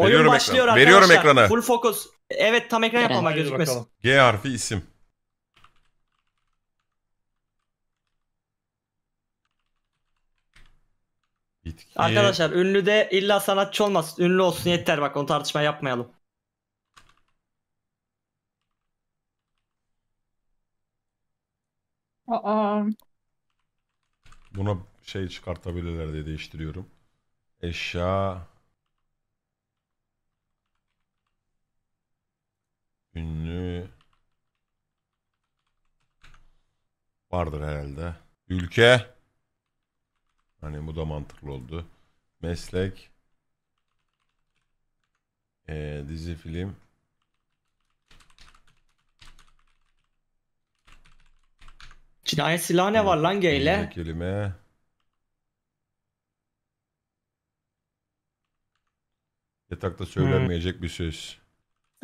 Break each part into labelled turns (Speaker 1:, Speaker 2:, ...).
Speaker 1: Oyun Veriyorum başlıyor ekrana. Veriyorum ekrana. Full
Speaker 2: focus. Evet tam ekran yapmama gözükmesin. bakalım.
Speaker 1: G harfi isim. Bitki. Arkadaşlar
Speaker 2: ünlü de illa sanatçı olmaz. Ünlü olsun yeter bak onu tartışma yapmayalım.
Speaker 3: Aa,
Speaker 1: Buna şey çıkartabilirler diye değiştiriyorum. Eşya. Ünlü vardır herhalde. Ülke. Hani bu da mantıklı oldu. Meslek. Ee, dizi film.
Speaker 2: Cinayet silahı ne var lan geyle? Kelime.
Speaker 1: Yatakta söylenmeyecek hmm. bir söz.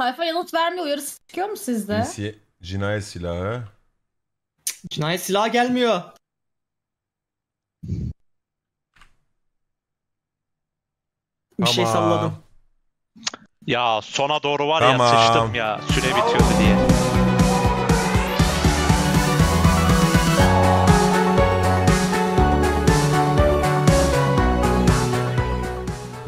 Speaker 3: Sayfa yanıt vermiyor. Uyarısı çıkıyor mu sizde? Cinsi-
Speaker 1: cinayet silahı.
Speaker 2: Cinayet silahı gelmiyor.
Speaker 1: Bir şey salladım.
Speaker 4: Ya sona doğru var ya Tamam. sıçtım ya süre bitiyordu diye.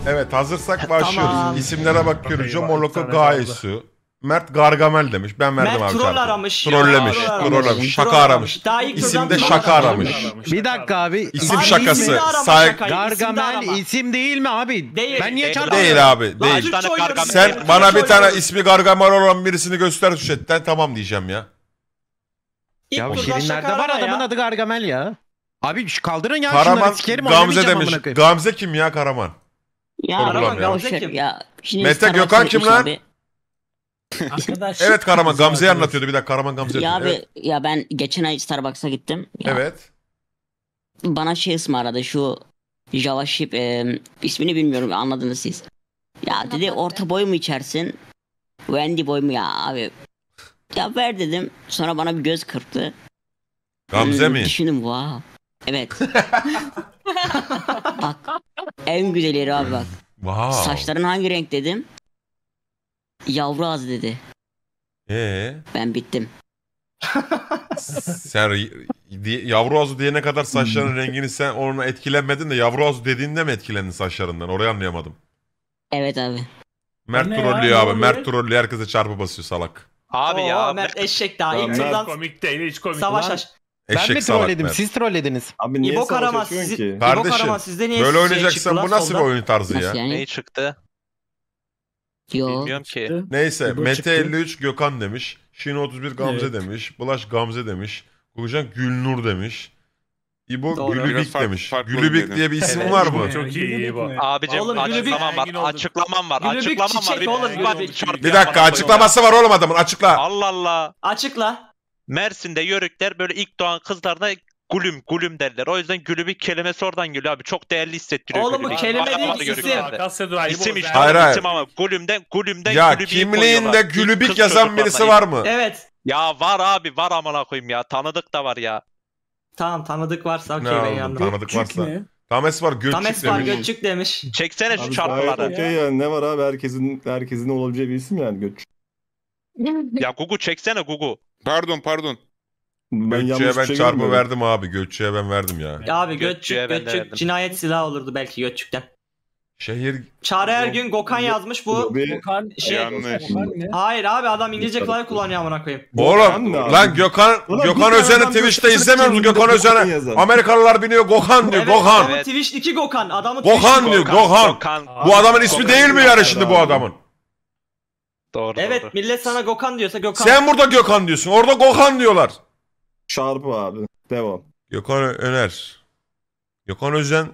Speaker 1: Evet hazırsak başlıyoruz. Tamam. İsimlere bakıyoruz. Jo Morloko Gayesu. Mert Gargamel demiş. Ben verdim Mert abi. troll şarkı. aramış. ya, Trollemiş. troll aramış. Troll aramış. Şaka aramış. İsimde şaka aramış. Bir
Speaker 5: dakika abi. İsim şakası. Say Gargamel isim değil mi abi? Değil. Ben niye Değil. çarptım? değil abi. Değil. Sen bana bir tane ismi
Speaker 1: Gargamel olan birisini göster şu chatten tamam diyeceğim ya.
Speaker 5: İlk Ya turdan şirinlerde var adamın ya. adı Gargamel ya. Abi şu kaldırın ya şunları Karaman sikerim Gamze demiş.
Speaker 1: Gamze kim ya Karaman? Ya Karaman bulamıyorum. Gamze kim?
Speaker 5: ya. Şimdi Mete Gökhan kim lan?
Speaker 1: Evet Karaman Gamze'yi anlatıyordu bir dakika Karaman Gamze. Ya abi evet.
Speaker 2: ya ben geçen ay Starbucks'a gittim. Ya evet. Bana şey ısmarladı şu Java Ship e, ismini bilmiyorum anladınız siz. Ya dedi orta boy mu içersin? Wendy boy mu ya abi? Ya ver dedim. Sonra bana bir göz kırptı. Gamze Hmm, mi? Düşündüm wow. Evet. bak. En güzeli abi bak. Wow. Saçların hangi
Speaker 3: renk dedim. Yavru az dedi.
Speaker 1: Ee? Ben bittim. sen yavru azu diyene kadar saçların hmm. rengini sen onunla etkilenmedin de yavru azu dediğinde mi etkilendin saçlarından? Orayı anlayamadım.
Speaker 6: Evet
Speaker 4: abi. Mert ne trollüyor abi. Ne Mert
Speaker 1: trollüyor. Herkese çarpı basıyor salak.
Speaker 4: Abi Oo, ya. Mert eşek daha. ilk Mert komik değil hiç komik. Savaş aç. Eşek
Speaker 5: ben mi trolledim? Siz trollediniz. Abi niye İbo Karaman sizi, Kardeşim, İbo Karaman sizde niye böyle şey oynayacaksan bu nasıl bir oyun tarzı ya? Yani? Neyi
Speaker 4: çıktı?
Speaker 6: Yo. ki.
Speaker 4: Neyse İbo Mete çıktı. 53
Speaker 1: Gökhan demiş. Şin 31 Gamze evet. demiş. Bulaş Gamze demiş. Gurcan Gülnur demiş. İbo Gülübik demiş. Gülübik diye bir isim evet, var mı? Çok iyi İbo. Abicim oğlum, açıklamam var. Açıklamam
Speaker 4: var. Gülübik açıklamam var. Bir, oğlum, bir, bir dakika açıklaması
Speaker 1: var oğlum adamın. Açıkla. Allah
Speaker 4: Allah. Açıkla. Mersin'de yörükler böyle ilk doğan kızlarına gülüm gülüm derler. O yüzden gülümün kelimesi oradan geliyor abi. Çok değerli hissettiriyor. Oğlum bu kelime Akbalı değil ki isim.
Speaker 6: İsim işte. Hayır, hayır.
Speaker 4: isim ama gülümden gülümden Ya gülübik kimliğinde gülübik yazan birisi var mı? Evet. Ya var abi var amına koyayım ya. Tanıdık da var ya.
Speaker 2: Tamam tanıdık varsa okey ben Ne yandım.
Speaker 7: tanıdık varsa. ne? Tames var Tam Gökçük Espar demiş. Göçük
Speaker 1: demiş. Çeksene şu Abi çarpıları. okey yani ne var abi herkesin herkesin olabileceği bir isim yani göç.
Speaker 7: Ya Gugu çeksene Gugu. Pardon pardon.
Speaker 1: Ben Gökçe'ye ben şey çarpı verdim abi. Gökçe'ye ben verdim ya. ya
Speaker 7: abi
Speaker 2: Gökçük, Gökçük, Gökçük cinayet silahı olurdu belki Gökçük'ten. Şehir... Çağrı gün Gokan yazmış bu. Gokan şey... Yanlış. Hayır abi adam İngilizce klavye kullanıyor amına koyayım. Oğlum lan
Speaker 1: Gökhan Ulan Gökhan Özen'i Twitch'te izlemiyoruz Gökhan Özen'i. Amerikalılar biniyor Gokan diyor evet, Gokan. Evet.
Speaker 2: Twitch'teki Gokan adamı Gokan diyor Gokan. Gokan. Bu adamın ismi Gokan. değil mi yani şimdi bu adamın? Doğru Evet doğru. millet sana Gökhan diyorsa Gökhan. Sen
Speaker 1: burada Gökhan diyorsun. Orada Gökhan diyorlar. Çarpı abi. Devam. Gökhan Ö- Öner. Gökhan Özen.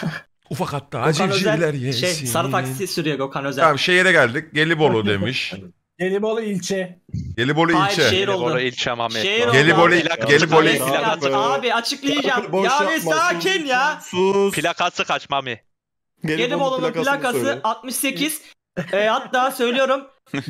Speaker 6: Ufak hatta
Speaker 1: Gökhan acivcivler Özel, yesin. Şey, sarı taksi sürüyor Gökhan Özel. Tamam şehire geldik. Gelibolu demiş.
Speaker 4: Gelibolu ilçe.
Speaker 1: Gelibolu Hayır, ilçe. şehir oldu. Gelibolu ilçe Mamet. Şehir oldu. Gelibolu- abi. Gelibolu- Abi,
Speaker 4: açıklayacağım. Boş ya bir yapma. sakin ya. Sus. Plakası kaç Mami. Gelibolu'nun plakası söyle.
Speaker 2: 68. e, hatta söylüyorum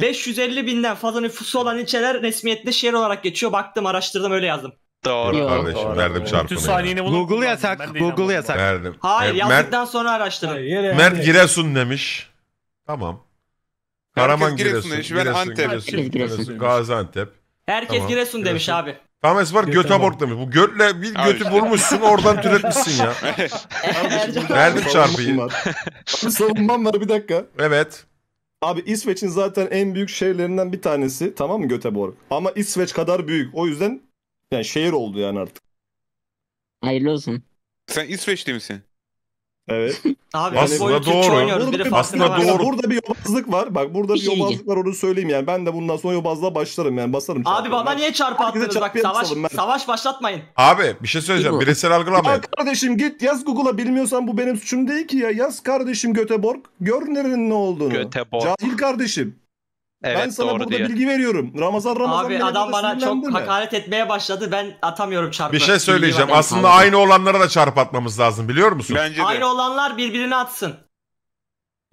Speaker 2: 550 binden fazla nüfusu olan ilçeler resmiyette şehir olarak geçiyor. Baktım araştırdım öyle yazdım. Doğru. Yok, kardeşim doğru.
Speaker 5: verdim çarpını. saniyeni buldum. Google yasak. Google yasak. Verdim. Hayır e, yazdıktan
Speaker 2: sonra araştırdım. Hayır, Mert Giresun
Speaker 1: demiş. Tamam. Karaman Giresun, demiş. Ben Antep. Giresun, Gaziantep.
Speaker 2: Herkes tamam. Giresun demiş abi.
Speaker 1: Thomas var Göteborg demiş. Bu götle bir götü işte. vurmuşsun oradan türetmişsin ya. Verdim çarpıyı. Savunmam var bir dakika. Evet. Abi İsveç'in zaten en büyük şehirlerinden bir tanesi tamam mı Göteborg? Ama İsveç kadar büyük. O yüzden yani şehir oldu yani artık. Hayırlı olsun.
Speaker 7: Sen İsveçli misin? Evet. Abi aslında doğru. Burada, bir, aslında var. doğru.
Speaker 1: Burada bir yobazlık var. Bak burada bir, yobazlık var onu söyleyeyim yani. Ben de bundan sonra yobazlığa başlarım yani basarım. Abi bana ben. niye çarpı attınız bak savaş, savaş başlatmayın. Abi bir şey söyleyeceğim bireysel algılamayın. Ya kardeşim git yaz Google'a bilmiyorsan bu benim suçum değil ki ya. Yaz kardeşim Göteborg gör nerenin ne olduğunu. Göteborg. Cahil kardeşim. Evet, ben sana doğru burada diyor. bilgi veriyorum. Ramazan Ramazan Abi adam bana çok mi?
Speaker 2: hakaret etmeye başladı. Ben atamıyorum çarpı. Bir şey söyleyeceğim. Aslında var. aynı
Speaker 1: olanlara da çarpı atmamız lazım biliyor musun? Bence de. Aynı
Speaker 2: olanlar birbirini atsın.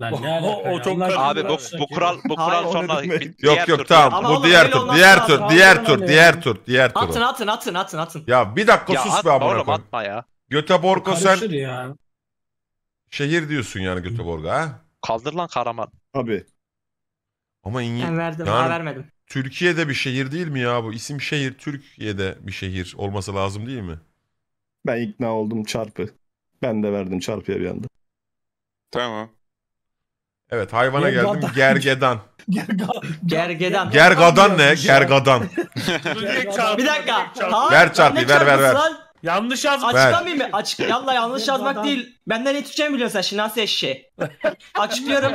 Speaker 2: Lan o, o, o çok abi, abi bu, bu kural bu kural Hayır, sonra yok yok tamam bu diğer tur diğer tur diğer tur diğer tur diğer tur. Atın atın atın atın atın. Ya bir dakika ya sus
Speaker 1: atma be amına koyayım. Atma ya. Göteborg'a sen ya. şehir diyorsun yani Göteborg'a ha?
Speaker 4: Kaldır lan karaman.
Speaker 1: Abi. Ama İngil... Ben verdim. Yani... Ben vermedim. Türkiye'de bir şehir değil mi ya bu? İsim şehir Türkiye'de bir şehir olması lazım değil mi? Ben ikna oldum çarpı. Ben de verdim çarpıya bir anda. Tamam. Evet hayvana Gergadan. geldim gergedan. Gergadan. Gergedan. Gergadan ne? Gergadan.
Speaker 2: bir dakika. ver çarpı ver ver ver. Yanlış yazmak. Açıklamayayım mı? Açık, yalla yanlış yazmak değil. Benden ne tutacağımı biliyorsun sen şinasi eşeği. Açıklıyorum.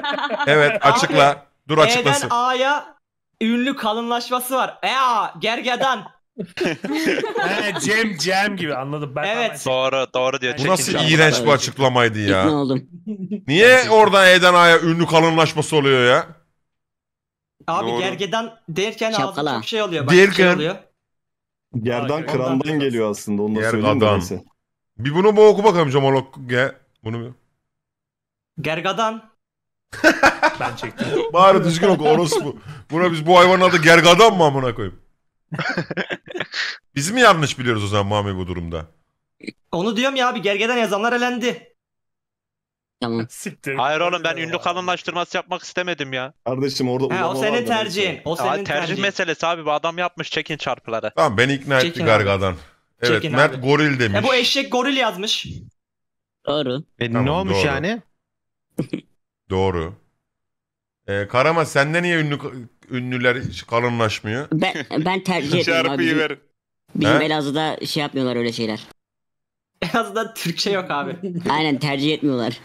Speaker 2: Evet açıkla. Dur açıklasın. E'den A'ya ünlü kalınlaşması var. Ea gergedan. He, Cem Cem gibi
Speaker 4: anladım ben. Evet. Şey- doğru doğru diyor. Bu nasıl iğrenç bir
Speaker 1: açıklamaydı ya? ya. oldum? Niye orada E'den A'ya ünlü kalınlaşması oluyor ya? Abi Doğru. gergedan derken ağzı Şapkala. çok şey oluyor. Bak, Derken. Şey oluyor. Gerdan Ondan krandan biraz. geliyor aslında. Onu da söyleyeyim Bir bunu bu oku bakalım Cemal Ge. Bunu bir- Gergadan. ben çektim. Bari düzgün oku orospu. Buna biz bu hayvanın adı gergadan mı amına koyayım? biz mi yanlış biliyoruz o zaman Mami bu durumda?
Speaker 2: Onu diyorum ya abi gergeden yazanlar elendi.
Speaker 1: Siktir.
Speaker 4: Hayır oğlum ben ünlü kalınlaştırması yapmak istemedim ya.
Speaker 1: Kardeşim orada He, o senin tercihin. O senin tercih tercihin.
Speaker 4: meselesi abi bu adam yapmış çekin çarpıları. Tamam beni ikna etti Çekin abi. gargadan.
Speaker 1: Evet Çekin Mert abi. goril demiş. E, bu
Speaker 2: eşek goril yazmış.
Speaker 1: Doğru. E, Tamam, ne olmuş doğru. yani? Doğru. Ee, Karama sende niye ünlü ünlüler kalınlaşmıyor? Ben, ben tercih etmiyorum abi. Şarpıyı Bizim, bizim Elazığ'da şey yapmıyorlar öyle
Speaker 7: şeyler.
Speaker 2: Elazığ'da Türkçe yok abi.
Speaker 1: Aynen tercih etmiyorlar.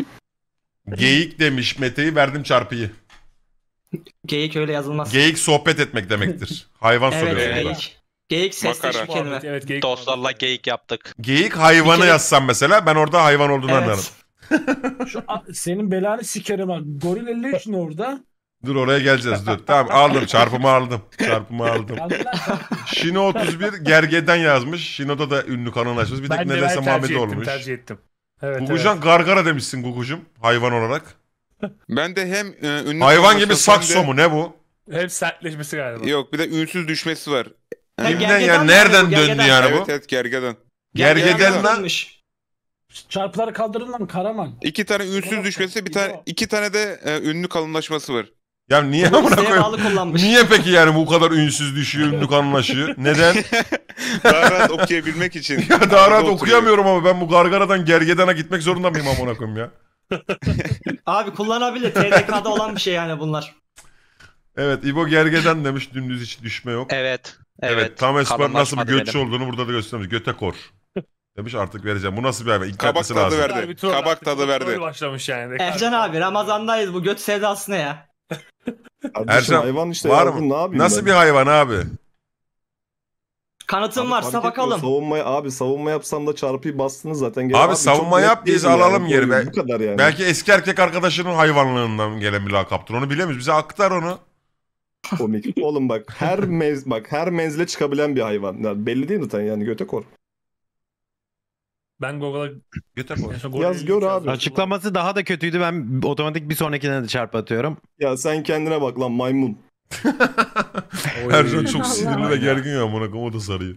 Speaker 1: Geyik demiş Mete'yi verdim çarpıyı.
Speaker 2: Geyik öyle yazılmaz.
Speaker 1: Geyik sohbet etmek demektir. Hayvan evet, soruyor. burada. Geyik.
Speaker 4: Geyik sesleşim kelime. Evet, geyik. Dostlarla geyik yaptık.
Speaker 1: Geyik hayvanı yazsam mesela ben orada hayvan olduğunu Evet. anlarım.
Speaker 3: Şu senin belanı sikerim bak. Goril 53 ne orada?
Speaker 1: Dur oraya geleceğiz dur. Tamam aldım çarpımı aldım. Çarpımı aldım. Şino 31 gergeden yazmış. Şino'da da ünlü kanal açmış Bir tek ben Nelese Muhammed olmuş. Ben tercih ettim. Evet, Gugucan evet. gargara demişsin Gugucum hayvan olarak.
Speaker 7: Ben de hem e, ünlü Hayvan gibi sakso de... mu ne bu? Hem sertleşmesi galiba. Yok bir de ünsüz düşmesi var. Kimden yani nereden döndü yani bu? Evet evet gergeden. Gergeden, gergeden Çarpıları kaldırın lan Karaman. İki tane ünsüz düşmesi, bir tane iki tane de e, ünlü kalınlaşması var. Ya niye amına Niye peki yani bu
Speaker 1: kadar ünsüz düşüyor, ünlü kalınlaşıyor? Neden?
Speaker 7: Daha rahat okuyabilmek için. Ya daha rahat
Speaker 1: okuyamıyorum ama ben bu gargaradan gergedana gitmek zorunda mıyım amına koyayım ya? Abi kullanabilir. TDK'da olan bir şey yani bunlar. Evet İbo gergeden demiş dümdüz hiç düşme yok. Evet. Evet, tam esmer nasıl bir götçü olduğunu burada da göstermiş. götekor. kor. Demiş artık vereceğim. Bu nasıl bir hayvan? İlk Kabak tadı lazım. verdi. Abi,
Speaker 7: Kabak tadı verdi. başlamış yani. Ercan
Speaker 2: abi Ramazan'dayız bu göt sevdası ne ya?
Speaker 1: Ercan hayvan işte var mı? Ne nasıl ben? bir hayvan abi?
Speaker 2: Kanıtım abi, varsa bakalım.
Speaker 1: Savunma, abi savunma yapsam da çarpıyı bastınız zaten. Gel abi, abi savunma yap biz alalım yani. geri. Be. Bu kadar yani. Belki eski erkek arkadaşının hayvanlığından gelen bir lakaptır. Onu bilemiyoruz. Bize aktar onu. Komik. Oğlum bak her mez bak her menzile çıkabilen bir hayvan. Yani belli değil mi zaten yani göte kor.
Speaker 3: Ben Google'a götür Google Yaz
Speaker 5: gör abi. Açıklaması daha da kötüydü. Ben otomatik bir sonrakine de çarpı atıyorum.
Speaker 1: Ya sen kendine bak lan maymun. Her Ercan çok sinirli ve gergin ya amına o da sarıyor.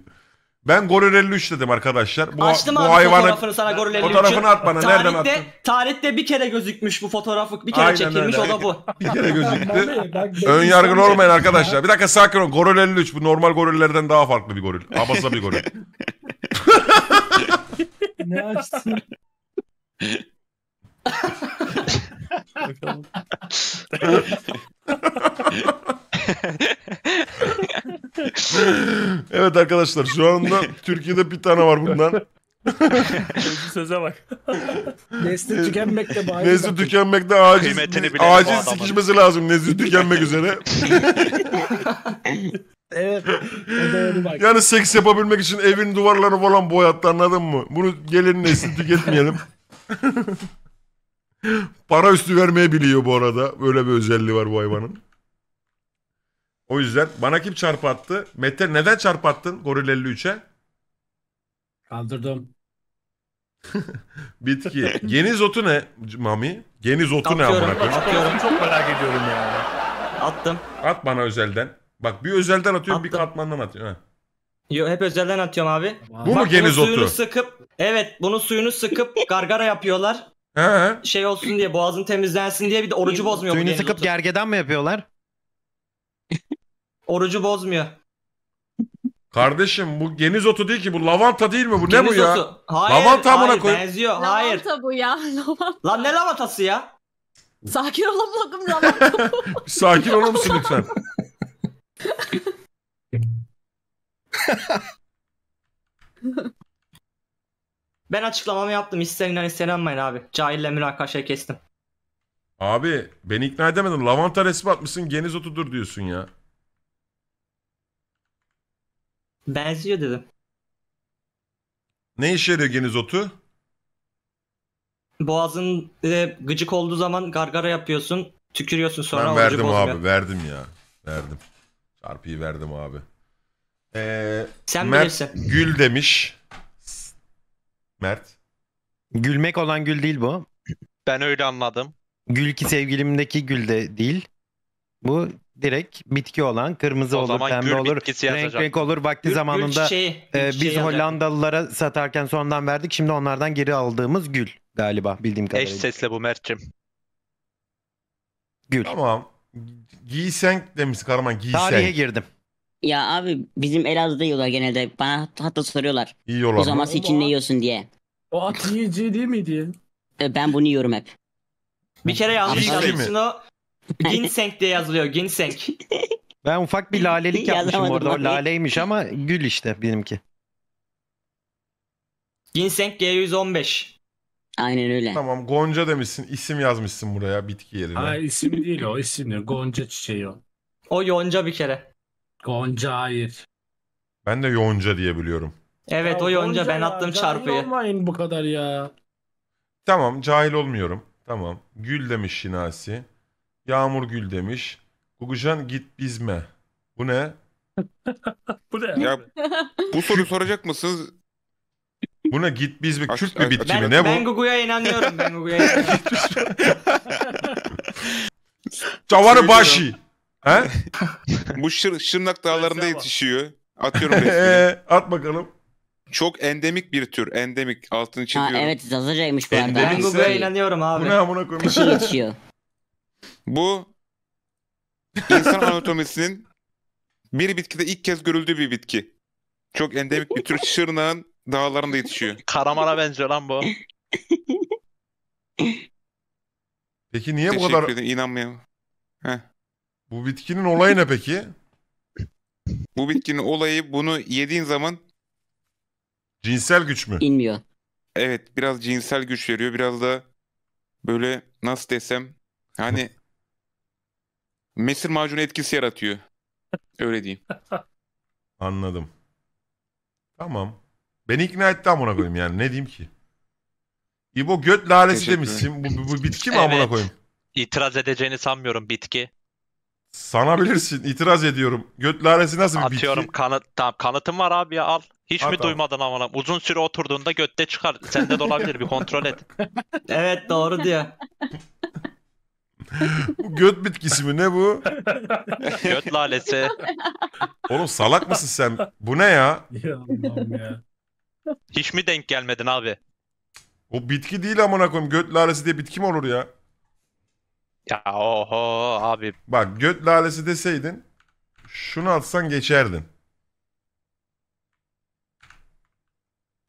Speaker 1: Ben Goril 53 dedim arkadaşlar. Bu, Açtım bu abi hayvanı, fotoğrafını sana Goril 53. Fotoğrafını at bana. Tarihte, nereden attın?
Speaker 2: Tarihte bir kere gözükmüş bu fotoğrafı. Bir kere Aynen çekilmiş öyle. o da bu. bir kere gözüktü. Ön yargın olmayın arkadaşlar. Bir
Speaker 1: dakika sakin ol. Goril 53 bu normal gorillerden daha farklı bir goril. Abasa bir goril.
Speaker 6: ne açtın?
Speaker 1: evet arkadaşlar şu anda Türkiye'de bir tane var bundan.
Speaker 6: Sözlü söze bak.
Speaker 1: Nesli tükenmekte bari. Nesli tükenmekte aciz, Kıymetini sikişmesi lazım. Nesli tükenmek üzere. Evet. bak. Yani seks yapabilmek için evin duvarlarını falan boyattı anladın mı? Bunu gelinin nesil tüketmeyelim. Para üstü vermeye biliyor bu arada. Böyle bir özelliği var bu hayvanın. O yüzden bana kim çarpattı? Mete neden çarpattın? attın Goril 53'e? Kaldırdım. Bitki. Geniz otu ne Mami? Geniz otu ne Atıyorum, amına koyayım? atıyorum. Çok merak ediyorum ya. Attım. At bana özelden. Bak bir özelden atıyorum bir Attım. katmandan atıyorum. Heh. hep özelden atıyorum abi. Bu mu Bak, bunun geniz suyunu otu?
Speaker 2: sıkıp evet bunu suyunu sıkıp gargara yapıyorlar. He Şey olsun diye boğazın temizlensin diye bir de orucu bozmuyor Suyunu geniz sıkıp otu. gergedan mı yapıyorlar? Orucu bozmuyor.
Speaker 1: Kardeşim bu geniz otu değil ki bu lavanta değil mi bu ne bu Geniz ya? Hayır, Lavanta amına koy- benziyor. Hayır.
Speaker 2: Lavanta bu ya. Lavanta. Lan ne lavantası ya?
Speaker 6: Sakin olun bakım lavanta.
Speaker 1: Sakin olur musun lütfen?
Speaker 2: ben açıklamamı yaptım. İsteyen inan isteyen inanmayın abi. Cahille münakaşayı şey kestim.
Speaker 1: Abi beni ikna edemedin. Lavanta resmi atmışsın geniz otudur diyorsun ya. Benziyor dedim. Ne
Speaker 2: işe yarıyor geniz otu? Boğazın e, gıcık olduğu zaman gargara yapıyorsun. Tükürüyorsun sonra. Ben verdim abi
Speaker 1: verdim ya. Verdim. Çarpıyı
Speaker 5: verdim abi. Ee, Sen Mert bilirsin. Gül demiş. Mert. Gülmek olan gül değil bu. Ben öyle anladım. Gül ki sevgilimdeki gül de değil. Bu direkt bitki olan kırmızı O olur, zaman pembe gül olur, renk renk olur. Vakti Gül- zamanında gül çiçeği, e, çiçeği biz yazacak. Hollandalılara satarken sondan verdik. Şimdi onlardan geri aldığımız gül galiba bildiğim kadarıyla. Eş
Speaker 4: sesle bu Mert'cim.
Speaker 5: Gül. Tamam. Giysen demiş Karaman Tarihe girdim.
Speaker 2: Ya abi bizim Elazığ'da yiyorlar genelde. Bana hatta soruyorlar. Yiyorlar mı? Uzaması için ne yiyorsun diye. O at yiyeceği değil miydi? E, Ben bunu yiyorum hep. Bir kere yanlış Abi, şey yazmışsın o. Ginseng diye yazılıyor. Ginseng.
Speaker 5: Ben ufak bir lalelik yapmışım Yazamadım orada. O laleymiş ama gül işte benimki. Ginseng G115. Aynen öyle. Tamam Gonca demişsin. isim yazmışsın
Speaker 1: buraya bitki yerine. Ha isim değil o isimdir. Gonca çiçeği o. O yonca bir kere. Gonca hayır. Ben de Yonca diye biliyorum. Evet Ya o Yonca ben ya, attım cahil çarpıyı. Olmayın bu kadar ya. Tamam cahil olmuyorum. Tamam. Gül demiş Şinasi. Yağmur Gül demiş. Gugucan git bizme. Bu ne?
Speaker 7: Bu ne? Ya
Speaker 1: bu soruyu soracak mısınız?
Speaker 7: Bu ne git biz mi? Kürt mü aç- bitki mi? Ben, Ne ben
Speaker 2: Gugu'ya inanıyorum ben Gugu'ya inanıyorum.
Speaker 7: Çavarı başı. Ha? Bu şır, Şırnak dağlarında yetişiyor. Atıyorum resmini. Ee, at bakalım. Çok endemik bir tür. Endemik. Altını çiziyorum. Ha, evet Zazıra'ymış bu arada. Ben Endemik. Google'a inanıyorum
Speaker 2: abi. Bu ne amına koyayım? Kışı
Speaker 7: Bu insan anatomisinin bir bitkide ilk kez görüldüğü bir bitki. Çok endemik bir tür. Şırnak'ın dağlarında yetişiyor.
Speaker 4: Karamara benziyor lan bu.
Speaker 1: Peki niye bu Teşekkür kadar
Speaker 7: ederim. İnanmayalım.
Speaker 1: Heh. Bu bitkinin olayı ne peki?
Speaker 7: Bu bitkinin olayı bunu yediğin zaman
Speaker 1: Cinsel güç mü?
Speaker 7: İnmiyor. evet biraz cinsel güç veriyor. Biraz da böyle nasıl desem hani mesir macunu etkisi yaratıyor. Öyle diyeyim.
Speaker 1: Anladım. Tamam. Beni ikna etti amına koyayım yani ne diyeyim ki? İbo göt lalesi demişsin. Bu, bu, bu bitki mi amına koyayım?
Speaker 4: İtiraz edeceğini sanmıyorum bitki.
Speaker 1: Sanabilirsin. İtiraz ediyorum. Göt laresi nasıl bir Atıyorum bitki?
Speaker 4: kanıt. Tamam kanıtım var abi ya al. Hiç At mi abi. duymadın amına? Uzun süre oturduğunda götte çıkar. Sende de olabilir bir kontrol et.
Speaker 1: evet doğru diyor. bu göt bitkisi mi ne bu? göt lalesi. Oğlum salak mısın sen? Bu ne ya? Ya ya. Hiç mi denk gelmedin abi? O bitki değil amına koyayım. Göt lalesi diye bitki mi olur ya? Ya oho abi. Bak göt lalesi deseydin şunu alsan geçerdin.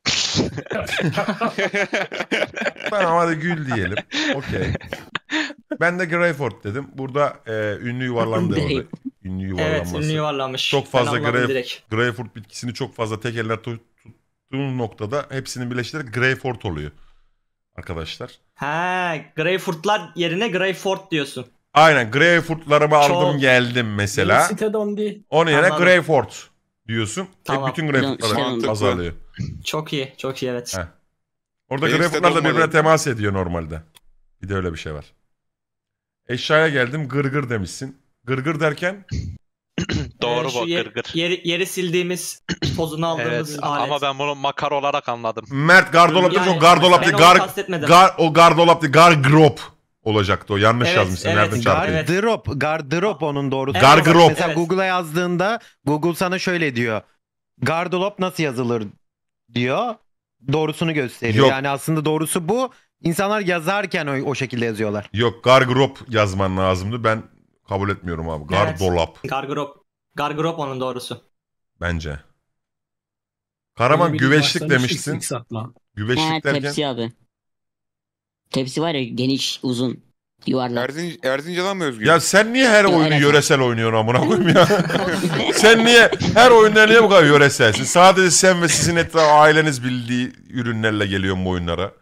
Speaker 1: tamam hadi gül diyelim. Okey. Ben de Greyford dedim. Burada e, ünlü yuvarlandı orada. Ünlü yuvarlanması. Evet ünlü yuvarlanmış. Çok fazla Grey, Greyford bitkisini çok fazla tek eller tuttuğun noktada hepsini birleştirerek Greyford oluyor arkadaşlar.
Speaker 2: He, Greyfurtlar yerine Greyfort diyorsun.
Speaker 1: Aynen Greyfurtlarımı Çok... aldım geldim mesela. Onun yerine Anladım. Greyfort diyorsun. Tamam. Hep bütün Greyfurtları azalıyor.
Speaker 2: Çok iyi, çok iyi evet.
Speaker 1: Heh. Orada Greyfurtlar da birbirine temas ediyor normalde. Bir de öyle bir şey var. Eşyaya geldim gırgır gır demişsin. Gırgır gır derken
Speaker 4: Doğru bu yer, gırgır. Yeri, yeri sildiğimiz pozunu aldığımız evet, alet. Ama ben bunu makar olarak anladım. Mert gardolap değil yani, o gardolap değil. Gar, gar,
Speaker 1: o gardolap değil. Gargrop olacaktı o. Yanlış evet, yazmışsın. Evet, Nereden çarptın?
Speaker 5: Gardrop. Gardrop onun doğru. Evet. Gargrop. Mesela evet. Google'a yazdığında Google sana şöyle diyor. Gardolap nasıl yazılır diyor. Doğrusunu gösteriyor. Yok. Yani aslında doğrusu bu. İnsanlar yazarken o, o şekilde yazıyorlar. Yok
Speaker 1: Gargrop yazman lazımdı. Ben Kabul etmiyorum abi. Gardolap. Evet.
Speaker 2: Gargırop. Gargırop onun doğrusu.
Speaker 1: Bence. Karaman güveçlik demiştin. Güveçlik ha, derken. Tepsi abi. Tepsi
Speaker 7: var ya geniş, uzun, yuvarlak. Erzin, Erzincan'a mı özgü? Ya sen niye her Yok, oyunu herhalde. yöresel
Speaker 1: oynuyorsun amına koyayım ya? sen niye her oyunlar niye bu kadar yöreselsin? Sadece sen ve sizin etrafı aileniz bildiği ürünlerle geliyorum bu oyunlara.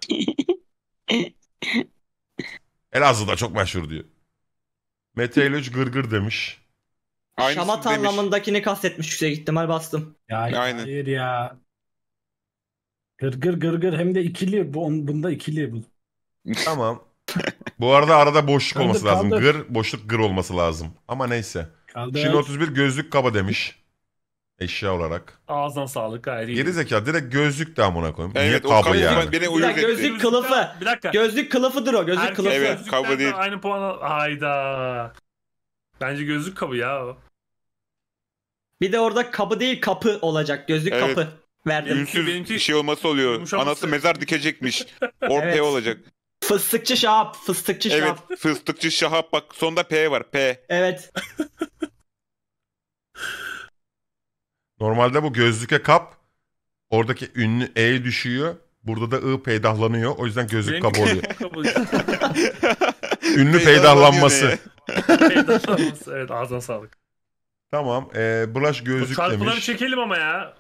Speaker 1: Elazığ'da çok meşhur diyor. Mete ile 3 gırgır demiş.
Speaker 2: Aynısını Şamat demiş. anlamındakini kastetmiş yüksek ihtimal bastım. Ya
Speaker 1: Aynen. hayır ya.
Speaker 2: Gırgır gırgır hem de ikili. Bu, bunda ikili bu. Tamam.
Speaker 1: Bu arada arada boşluk Kaldır, olması lazım. kaldır. Gır, boşluk gır olması lazım. Ama neyse. Kaldı. Şimdi 31 gözlük kaba demiş. Eşya olarak.
Speaker 3: Ağızdan sağlık gayet iyi. Geri zeka
Speaker 1: direkt gözlük de amına koyayım. Evet, Niye
Speaker 7: kabı kabul yani? beni Bir dakika, etti. Gözlük kılıfı. Bir dakika. Gözlük kılıfıdır o. Gözlük Herkes kılıfı. Evet. kabı değil. Aynı
Speaker 3: puan al- Hayda. Bence gözlük kabı ya o.
Speaker 2: Bir de orada kabı değil kapı olacak. Gözlük Evet. kapı verdim. Ünsüz
Speaker 7: benimki- şey olması oluyor. Yumuşaması. Anası mezar dikecekmiş. Ortaya Evet. olacak. Fıstıkçı şahap. Fıstıkçı Evet. şahap. Fıstıkçı Şahap bak sonda P var. P. Evet.
Speaker 1: Normalde bu gözlüke kap oradaki ünlü E düşüyor. Burada da I peydahlanıyor. O yüzden gözlük kap oluyor. ünlü peydahlanması.
Speaker 3: peydahlanması. Evet ağzına sağlık.
Speaker 1: Tamam. E, Bulaş gözlük Bu demiş. Çarpıları
Speaker 3: çekelim ama ya.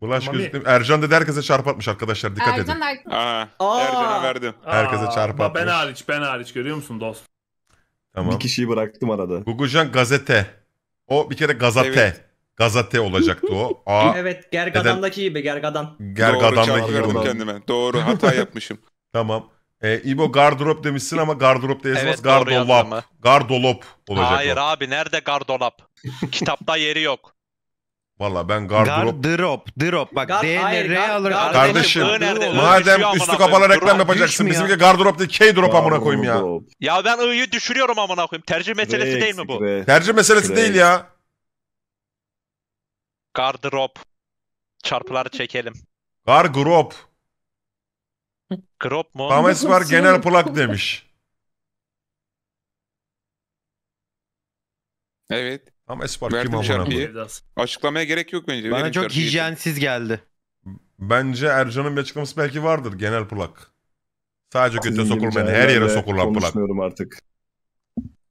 Speaker 3: Bulaş Mami. gözlük demiş.
Speaker 1: Ercan dedi herkese çarp atmış arkadaşlar. Dikkat edin.
Speaker 7: Ercan da Aa, Aa. Ercan'a verdim.
Speaker 3: Herkese çarp atmış. Ben hariç ben hariç görüyor musun dost?
Speaker 1: Tamam. Bir kişiyi bıraktım arada. Gugucan gazete. O bir kere gazete. Evet. Gazete olacaktı o. A, evet Gergadan'daki
Speaker 2: neden? gibi Gergadan. Gergadan'daki Doğru, gibi. kendime. Doğru hata
Speaker 1: yapmışım. Tamam. E, İbo gardırop demişsin ama gardıropta yazmaz. Evet, gardolap. Gardolop olacak. Hayır o. abi
Speaker 4: nerede gardolap?
Speaker 1: Kitapta yeri yok.
Speaker 5: Valla ben gardırop... Gardırop, drop. Bak gar, D hayır, R
Speaker 1: alır. kardeşim, madem üstü kapalı reklam yapacaksın bizimki ya. gardırop değil K drop amına koyayım ya.
Speaker 5: Ya ben I'yı
Speaker 4: düşürüyorum amına koyayım. Tercih meselesi değil mi bu? Tercih meselesi değil ya. Gardırop. Çarpıları çekelim.
Speaker 1: Gargrop. Grop mu? Ahmet var genel plak demiş. Evet. Ama Espar kim Verdim amına Açıklamaya gerek yok bence. Bana Verin çok şarkıyı. hijyensiz geldi. Bence Ercan'ın bir açıklaması belki vardır genel plak. Sadece göte sokulmayan her yere sokulan plak. Konuşmuyorum artık.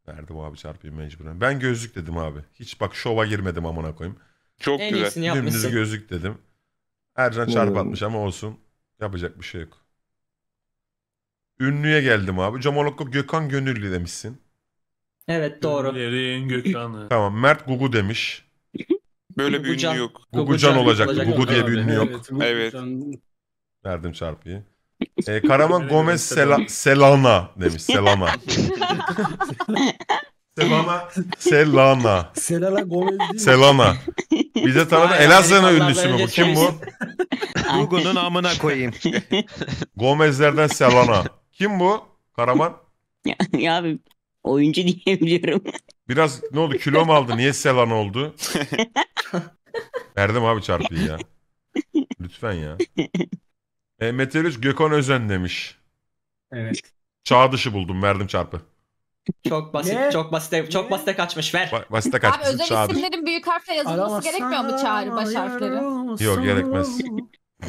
Speaker 1: Verdim abi çarpayım mecburen. Ben gözlük dedim abi. Hiç bak şova girmedim amına koyayım. Çok en güzel. iyisini Dümdüz yapmışsın. gözük dedim. Ercan çarpatmış hmm. ama olsun. Yapacak bir şey yok. Ünlüye geldim abi. Camolokko Gökhan Gönüllü demişsin.
Speaker 2: Evet doğru. Gönüllerin Gökhan'ı.
Speaker 1: Tamam Mert Gugu demiş. Böyle bir ünlü yok. Gugu Can olacaktı. Gugu diye bir ünlü yok. Evet. Verdim çarpıyı. Ee, Karaman Gomez Sela- Selana demiş. Selana. Selana. Selana.
Speaker 5: Selena Gomez değil mi? Selana.
Speaker 1: Bir de tarafa Vay, Elazığ'ın ünlüsü mü bu? Kim bu?
Speaker 5: Google'un amına koyayım.
Speaker 1: Gomezlerden Selana. Kim bu? Karaman.
Speaker 5: Ya, ya abi
Speaker 1: oyuncu diyebiliyorum. Biraz ne oldu? Kilo mu aldı? Niye Selana oldu? Verdim abi çarpıyı ya. Lütfen ya. E, Meteorist Gökhan Özen demiş. Evet. Çağ dışı buldum. Verdim çarpı. Çok basit, Ne? çok basite, çok basite kaçmış. Ver. Ba- Basite Abi özel çağır.
Speaker 3: isimlerin büyük harfle yazılması gerekmiyor mu çağrı baş harfleri? Yok, gerekmez.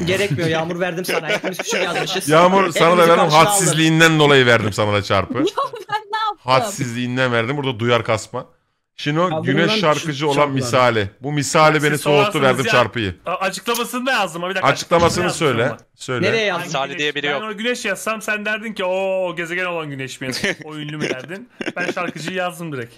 Speaker 2: Gerekmiyor Yağmur verdim sana. Hepimiz
Speaker 6: küçük
Speaker 1: şey yazmışız. Yağmur sana da Hepimizi verdim. karşına aldın. dolayı verdim sana da çarpı. Ben ne yaptım? Hadsizliğinden verdim. Burada duyar kasma. Şino güneş şarkıcı olan çarpılar. misali. Bu misali beni soğuttu verdim ya- çarpıyı. Açıklamasını da yazdım. Bir dakika. Açıklamasını yazmışım söyle. ama. Söyle. Nereye
Speaker 4: yazdın? Misali güneş? diye biri yok. Ben ona güneş yazsam sen derdin ki o gezegen olan güneş mi yazdım? o ünlü mü derdin?
Speaker 2: Ben şarkıcıyı yazdım direkt.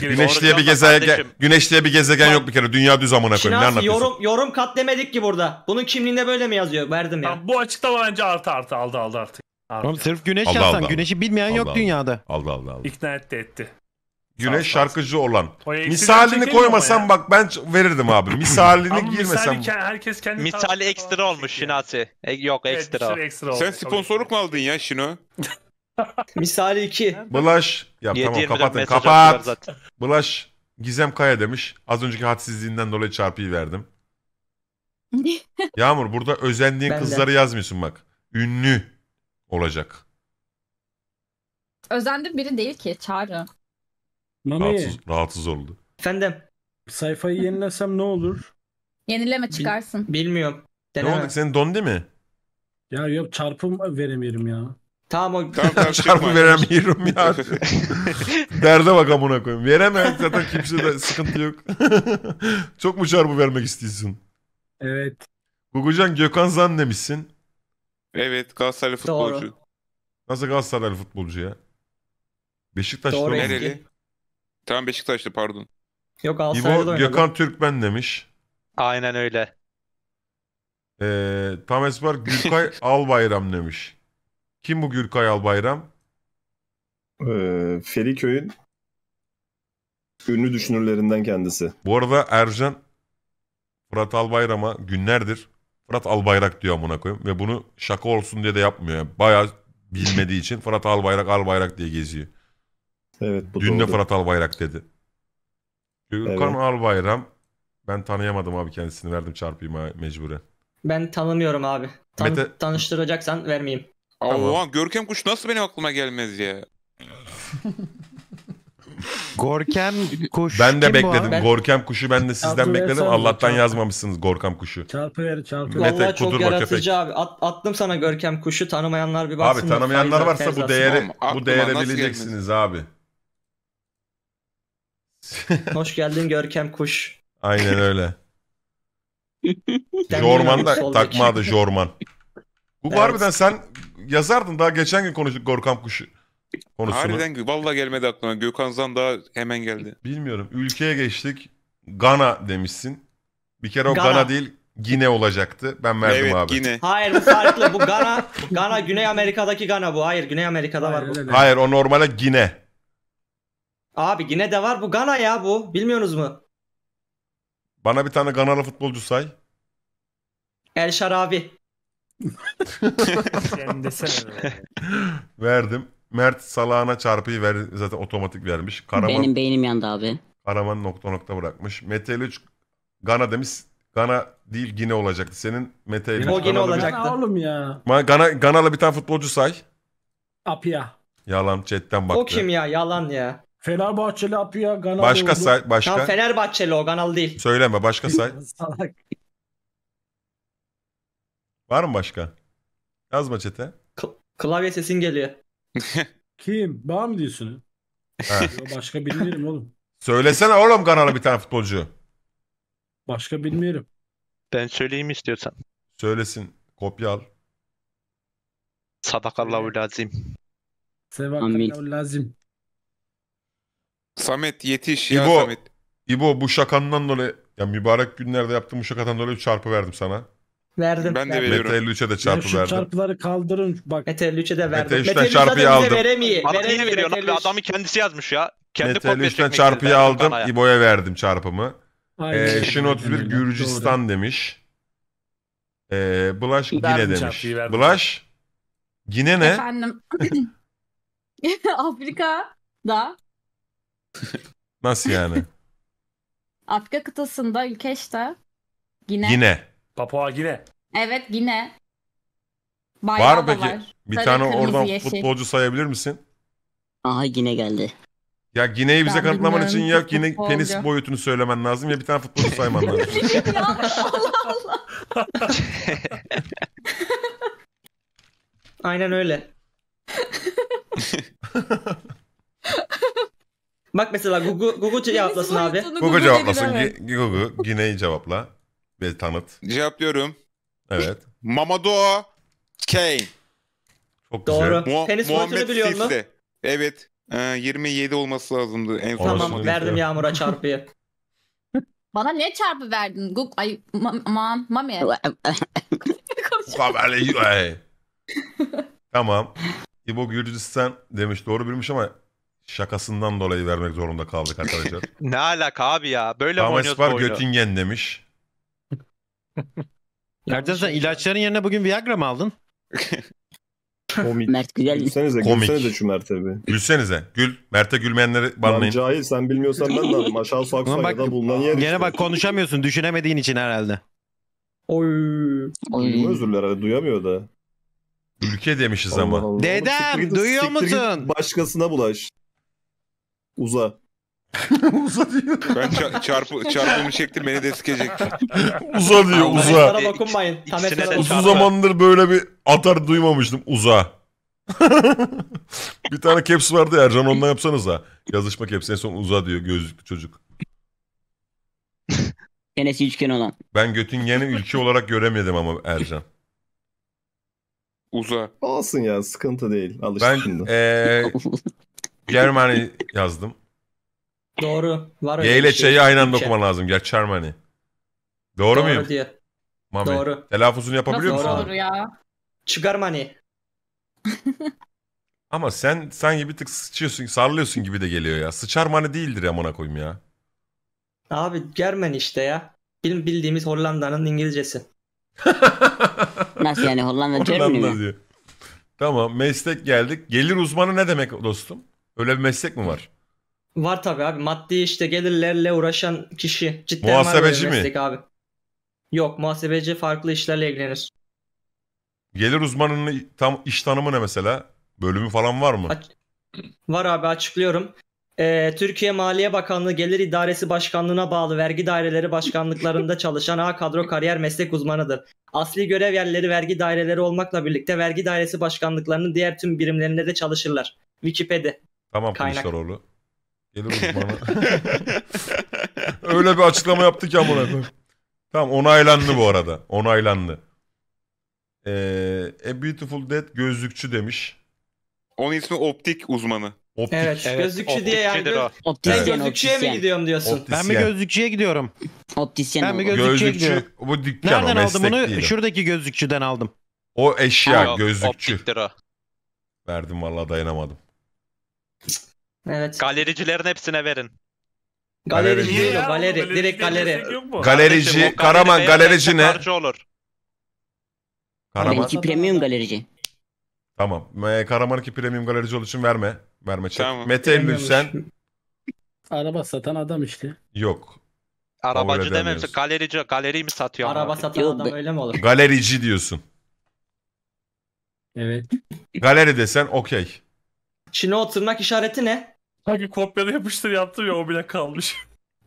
Speaker 2: Güneş-
Speaker 6: diye bir Doğru diyorsun gezegen güneş diye bir gezegen yok
Speaker 1: bir kere. Dünya düz amına
Speaker 5: koyayım. Ne anlatıyorsun? yorum,
Speaker 2: yorum kat ki burada. Bunun kimliğinde böyle mi yazıyor? Verdim ya. bu
Speaker 1: açıklama bence artı artı aldı aldı artık. Oğlum sırf güneş yazsan güneşi bilmeyen Allah yok Allah.
Speaker 5: dünyada. Allah aldı
Speaker 1: aldı. İkna etti etti. Güneş şarkıcı olan. O eksilden Misalini koymasan bak ben verirdim abi. Misalini girmesem. misali
Speaker 4: herkes kendi Misali ekstra olmuş Ya. Şinasi. E, yok ekstra. o. ekstra Sen Tabii ki. sponsorluk
Speaker 7: mu aldın ya Şino?
Speaker 1: Misali 2. Bulaş. Ya tamam kapatın. Kapat. Bulaş. Gizem Kaya demiş. Az önceki hadsizliğinden dolayı çarpıyı verdim. Yağmur burada özendiğin Ben de. kızları yazmıyorsun bak. Ünlü olacak.
Speaker 3: Özendim biri değil ki Çağrı.
Speaker 1: Mami. Rahatsız, rahatsız oldu.
Speaker 2: Efendim. Sayfayı yenilesem
Speaker 3: ne olur? Yenileme çıkarsın. Bilmiyorum. Deneme. Ne oldu
Speaker 1: senin dondi mi?
Speaker 2: Ya yok çarpım veremiyorum ya. Tamam o tamam, şey veremiyorum şey ya. Derde bak amına koyayım. Veremem zaten kimse de sıkıntı yok.
Speaker 1: Çok mu çarpı vermek istiyorsun? Evet. Gugucan Gökhan Zan demişsin. Evet Galatasaraylı futbolcu. Doğru. Nasıl Galatasaraylı futbolcu ya? Beşiktaşlı Doğru. Nereli?
Speaker 7: Tamam Beşiktaşlı pardon.
Speaker 1: Yok Galatasaray'da da oynadı. Gökhan Türkmen demiş.
Speaker 7: Aynen öyle.
Speaker 1: Ee, Tam Esmer Gürkay Albayram demiş. Kim bu Gürkay Albayram? Ee, Feriköy'ün ünlü düşünürlerinden kendisi. Bu arada Ercan Fırat Albayram'a günlerdir Fırat Albayrak diyor amına koyayım. Ve bunu şaka olsun diye de yapmıyor. Yani bayağı bilmediği için Fırat Albayrak Albayrak diye geziyor. Evet bu Dün doğru. de Fırat Albayrak dedi. Gürkan evet. Albayram ben tanıyamadım abi kendisini verdim çarpayım mecburen.
Speaker 2: Ben tanımıyorum abi.
Speaker 1: Tan Mete...
Speaker 7: Tanıştıracaksan vermeyeyim.
Speaker 1: Tamam. Allah Görkem Kuş nasıl benim aklıma gelmez ya. Gorkem Kuş. Ben de bekledim. Ben... Gorkem Kuşu ben de sizden Çarpı bekledim. Allah'tan çarpı. yazmamışsınız Gorkem Kuşu. Çarpıver çarpıver. Mete çok yaratıcı köpek.
Speaker 2: abi. At, attım sana Görkem Kuşu. Tanımayanlar bir baksın. Abi tanımayanlar varsa bu değeri bu değeri bileceksiniz abi. Hoş geldin Görkem Kuş.
Speaker 1: Aynen öyle. Jorman da takma adı Jorman. Bu evet. harbiden sen yazardın daha geçen gün konuştuk Görkem Kuşu konusunu. Harbiden
Speaker 7: valla gelmedi aklıma. Gökhan'dan daha hemen geldi.
Speaker 1: Bilmiyorum. Ülkeye geçtik. Gana demişsin. Bir kere o Gana, Gana değil Gine olacaktı. Ben verdim evet, abi. Gine.
Speaker 7: Hayır bu
Speaker 6: farklı.
Speaker 2: Bu Gana, Gana Güney Amerika'daki Gana bu. Hayır Güney Amerika'da Hayır, var bu. Öyle.
Speaker 1: Hayır o normale Gine.
Speaker 2: Abi yine de var bu Gana ya bu. Bilmiyorsunuz mu?
Speaker 1: Bana bir tane Ganalı futbolcu say.
Speaker 2: El Şarabi.
Speaker 1: Verdim. Mert salağına çarpıyı ver, zaten otomatik vermiş. Karaman, Benim
Speaker 3: beynim yandı abi.
Speaker 1: Karaman nokta nokta bırakmış. Mete 3 Gana demiş. Gana değil Gine olacaktı. Senin Mete ile O Gine Ganalı bir- Olacaktı. oğlum ya. Ma- Gana, Ganalı bir tane futbolcu say. Apia. Yalan chatten baktı. O kim
Speaker 2: ya yalan ya. Fenerbahçeli Apia Ganalı Başka oldu. say başka. Tamam
Speaker 1: Fenerbahçeli o Ganalı değil. Söyleme başka say. Salak. Var mı başka? Yazma çete. K- klavye sesin geliyor. Kim? Bağ mı diyorsun?
Speaker 6: başka bilmiyorum oğlum.
Speaker 1: Söylesene oğlum Ganalı bir tane futbolcu. Başka bilmiyorum. Ben söyleyeyim istiyorsan. Söylesin. Kopya al.
Speaker 7: Sadakallahu ee, lazim.
Speaker 5: Sevakallahu lazim.
Speaker 7: Samet yetiş ya İbo, Samet.
Speaker 1: İbo bu şakandan dolayı ya mübarek günlerde yaptığım bu şakadan dolayı bir çarpı verdim sana. Verdim. Ben de veriyorum. Mete Elüç'e de çarpı verdim. Şu
Speaker 2: çarpıları kaldırın bak. Mete Elüç'e de
Speaker 1: verdim. Mete 3'ten çarpıyı aldım.
Speaker 4: Veremiyor. Bana niye veriyorsun abi? Adamı kendisi yazmış ya. Kendi Mete 53'ten çarpıyı aldım.
Speaker 1: İbo'ya verdim çarpımı. Aynen. Ee, Şin 31 Gürcistan Doğru. demiş. Ee, Bulaş Gine demiş. Bulaş Gine ne?
Speaker 3: Efendim. Afrika da. Nasıl yani? Afrika kıtasında ülke işte. Gine. Yine. Papua Gine. Evet Gine. Bayrağı Var peki var. bir Sarı, tane kırmızı, oradan yeşil. futbolcu
Speaker 1: sayabilir misin? Aha Gine geldi. Ya Gine'yi bize Ben kanıtlaman için ya Gine futbolcu. penis boyutunu söylemen lazım ya bir tane futbolcu sayman lazım. Allah
Speaker 6: Allah.
Speaker 2: Aynen öyle.
Speaker 7: Bak mesela Google, Google cevaplasın abi. Google cevaplasın.
Speaker 1: Google Gine'yi cevapla. Ve tanıt.
Speaker 7: Cevaplıyorum. Evet. Mamadou Kane. Çok Doğru. Mu- Penis Muhammed biliyor musun? Evet. Ee, 27 olması lazımdı en son. Tamam neyse. verdim Yağmur'a çarpıyı.
Speaker 3: Bana ne çarpı verdin? Google ay ma- aman mami.
Speaker 1: Mukabele- Ay. tamam. İbo Gürcistan demiş. Doğru bilmiş ama şakasından dolayı vermek zorunda kaldık arkadaşlar.
Speaker 5: ne alaka abi ya? Böyle mi oynuyoruz bu Kamespar oyunu?
Speaker 1: Göttingen demiş.
Speaker 5: Ercan sen ilaçların yerine bugün Viagra mı aldın? Komik. Mert güzel. Gülsenize, Komik.
Speaker 1: gülsenize şu Mert'e bir. Gülsenize.
Speaker 5: Gül. Mert'e gülmeyenleri Lan banlayın.
Speaker 1: cahil sen bilmiyorsan ben de alırım. Aşağı Ulan Saksonya'da bak- bulunan yer Gene işte. bak konuşamıyorsun
Speaker 5: düşünemediğin için herhalde. Oy. Duyma Oy. özür diler duyamıyor da.
Speaker 1: Ülke demişiz Allah ama. Allah. Dedem, duyuyor musun? Başkasına bulaş. Uza. uza diyor. Ben ça- çarpı, çarpımı çektim beni de
Speaker 7: sikecek. Uza diyor uza. Bana e, dokunmayın. Uzun
Speaker 1: zamandır böyle bir atar duymamıştım. Uza. bir tane caps vardı ya Ercan ondan yapsanız da Yazışma caps en son uza diyor gözlüklü çocuk. Çenesi üçgen olan. Ben yeni ülke olarak göremedim ama Ercan. Uza. Olsun ya sıkıntı değil. Alıştık Ben şimdi. eee Germany yazdım.
Speaker 2: Doğru. Var öyle Y ile şey. Ç'yi aynı anda okuman
Speaker 1: lazım. Gerçi Germany. Doğru, Doğru muyum? diye. Mami. Doğru. Telaffuzunu Nasıl yapabiliyor musun? olur ya? Çıkarmani. Ama sen sanki bir tık sıçıyorsun, sarlıyorsun gibi de geliyor ya. Sıçar mani değildir amına koyayım ya.
Speaker 2: Abi Germany işte ya. Bil- Bildiğimiz Hollanda'nın İngilizcesi. Nasıl yani Hollanda Germany Ondan
Speaker 1: mi? Tamam meslek geldik. Gelir uzmanı ne demek dostum? Öyle bir meslek mi var?
Speaker 2: Var tabi abi. Maddi işte gelirlerle uğraşan kişi. Cidden muhasebeci mi? abi. Yok muhasebeci farklı işlerle ilgilenir.
Speaker 1: Gelir uzmanının tam iş tanımı ne mesela? Bölümü falan var mı? Aç-
Speaker 2: var abi açıklıyorum. Ee, Türkiye Maliye Bakanlığı Gelir İdaresi Başkanlığı'na bağlı vergi daireleri başkanlıklarında çalışan A kadro kariyer meslek uzmanıdır. Asli görev yerleri vergi daireleri olmakla birlikte vergi dairesi başkanlıklarının diğer tüm birimlerinde de çalışırlar. Wikipedia.
Speaker 1: Tamam Kaynak. Kılıçdaroğlu. Gelir uzmanı. Öyle bir açıklama yaptı ki amına koyayım. Tamam onaylandı bu arada. Onaylandı. Ee, A Beautiful Dead gözlükçü demiş. Onun ismi optik uzmanı. Optik. Evet, evet.
Speaker 7: gözlükçü diye yani. Göz... Optisyen, evet. Gözlükçüye mi gidiyorum diyorsun? Optisyen. Ben mi
Speaker 5: gözlükçüye gidiyorum? Optisyen. Ben mi gözlükçüye gözlükçü, gidiyorum? Bu dükkan Nereden o, aldım bunu? Değilim. Şuradaki gözlükçüden aldım. O eşya ha, gözlükçü.
Speaker 1: Optiktir o. Verdim vallahi dayanamadım.
Speaker 4: Evet. Galericilerin hepsine verin. Galerici Galerici. değil galeri. Direkt galeri.
Speaker 1: Galerici, Kardeşim, Karaman galerici ne? Karşı olur. Karaman. Benimki premium galerici. Tamam. Ee, Karaman 2 premium galerici olduğu için verme. Verme çek. Tamam. Mete Eylül sen
Speaker 3: Araba satan adam işte.
Speaker 1: yok. Arabacı Kabul
Speaker 4: galerici galeriyi mi satıyor? Araba satan Yok adam be- öyle mi olur?
Speaker 1: Galerici diyorsun. Evet. Galeri desen okey.
Speaker 2: Çin'e o tırnak işareti ne? Sanki kopyalı yapıştır yaptım ya o bile kalmış.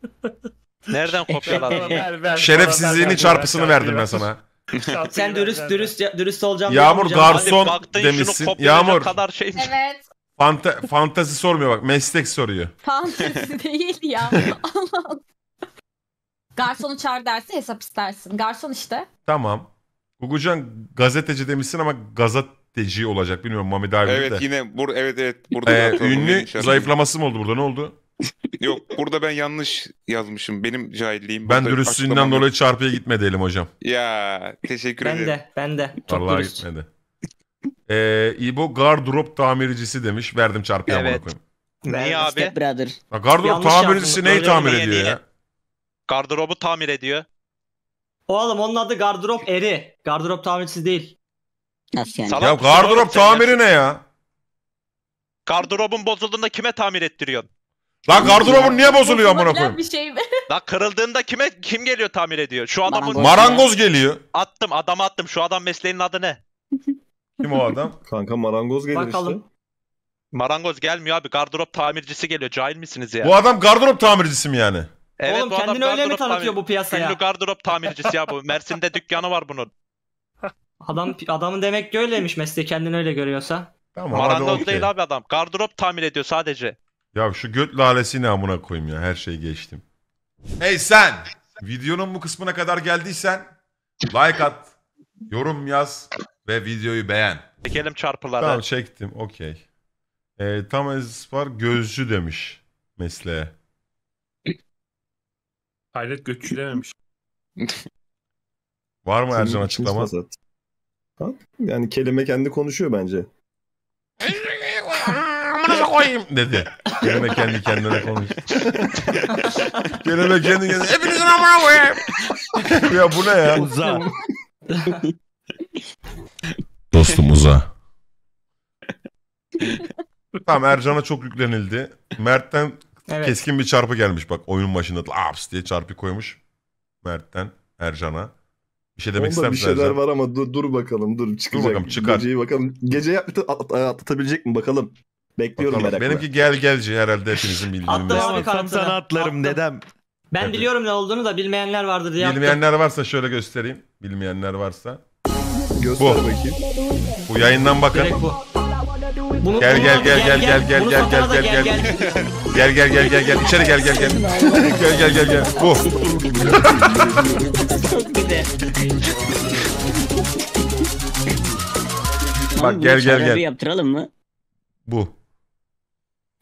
Speaker 2: Nereden kopyaladın? Şerefsizliğinin çarpısını verdim
Speaker 1: ben sana.
Speaker 2: Sen dürüst dürüst dürüst olacağım. Yağmur garson Baktın demişsin. Yağmur kadar şey
Speaker 3: Evet.
Speaker 1: fanta fantazi sormuyor bak meslek soruyor. Fantazi
Speaker 3: değil ya. Allah Garsonu çağır dersin hesap istersin. Garson işte.
Speaker 1: Tamam. Gugucan gazeteci demişsin ama gazet kitleci olacak bilmiyorum Mehmet abi evet, de. Evet
Speaker 7: yine bur evet evet burada ee, ünlü zayıflaması
Speaker 1: mı oldu burada ne oldu?
Speaker 7: Yok burada ben yanlış yazmışım. Benim cahilliğim. Ben burada dürüstlüğünden dolayı
Speaker 1: çarpıya gitmedi elim hocam.
Speaker 7: Ya teşekkür ben ederim. Ben de ben de. Çok Vallahi dürüst. gitmedi.
Speaker 1: Ee, İbo gardırop tamircisi demiş. Verdim çarpıya evet.
Speaker 2: bana
Speaker 4: Niye abi? Step brother. Ya, gardırop yanlış tamircisi neyi tamir ediyor yeni. Şey ya? Gardırobu tamir ediyor.
Speaker 2: Oğlum onun adı gardırop eri. Gardırop tamircisi değil.
Speaker 6: Nasıl yani? Salak Ya gardırop tamiri ne
Speaker 1: ya?
Speaker 2: Gardırobun bozulduğunda kime tamir
Speaker 4: ettiriyorsun?
Speaker 1: Lan gardırobun niye bozuluyor amına Bozulabilen koyayım? bir
Speaker 4: şey mi? La kırıldığında kime kim geliyor tamir ediyor? Şu adamın Marangoz. geliyor. attım adamı attım. Şu adam mesleğinin adı ne?
Speaker 1: Kim o adam? Kanka marangoz geliyor. Bakalım. işte.
Speaker 4: Marangoz gelmiyor abi. Gardırop tamircisi geliyor. Cahil misiniz ya? Bu adam
Speaker 1: gardırop tamircisi mi yani?
Speaker 4: Oğlum bu adam kendini öyle mi gardırop tanıtıyor tamir- bu piyasaya? Ünlü gardırop tamircisi ya bu. Mersin'de dükkanı var bunun.
Speaker 1: Adam
Speaker 2: adamın demek ki öyleymiş mesleği kendini öyle görüyorsa.
Speaker 4: Tamam, Marangoz okay. değil abi adam. Gardırop tamir ediyor sadece.
Speaker 1: Ya şu göt lalesi ne amına koyayım ya her şeyi geçtim. Hey sen! Videonun bu kısmına kadar geldiysen like at, yorum yaz ve videoyu beğen.
Speaker 3: Çekelim çarpıları. Tamam
Speaker 1: çektim okey. Ee, tam Aziz var gözcü demiş mesleğe.
Speaker 3: Hayret göççü dememiş.
Speaker 1: var mı Ercan açıklaması? Yani kelime kendi konuşuyor bence. Amına koyayım dedi. Kelime kendi kendine konuştu. kelime kendi kendine hepinizin amına koyayım. ya bu ne ya? Uza. Dostum uza. tamam Ercan'a çok yüklenildi. Mert'ten evet. keskin bir çarpı gelmiş bak oyun başında. Aps diye çarpı koymuş. Mert'ten Ercan'a. Bir şey demek ister bir şeyler Ercan? var ama dur, dur bakalım dur çıkacak. Dur bakalım çıkar. Geceyi bakalım. Gece at, atlatabilecek mi bakalım. Bekliyorum bakalım. Benimki gel gelci herhalde hepinizin bildiğiniz. Atla abi Tam sana
Speaker 2: atlarım Attım. dedem. Ben evet. biliyorum ne olduğunu da bilmeyenler vardır diye. Bilmeyenler
Speaker 1: varsa şöyle göstereyim. Bilmeyenler varsa. Göster bu. bakayım. Bu yayından bakın. Direkt bu. Bunu Gel gel gel gel gel gel gel gel gel gel gel. Gel gel gel gel gel içeri gel gel gel. Gel gel gel gel. Bu.
Speaker 7: Bak gel gel gel. yaptıralım mı? Bu.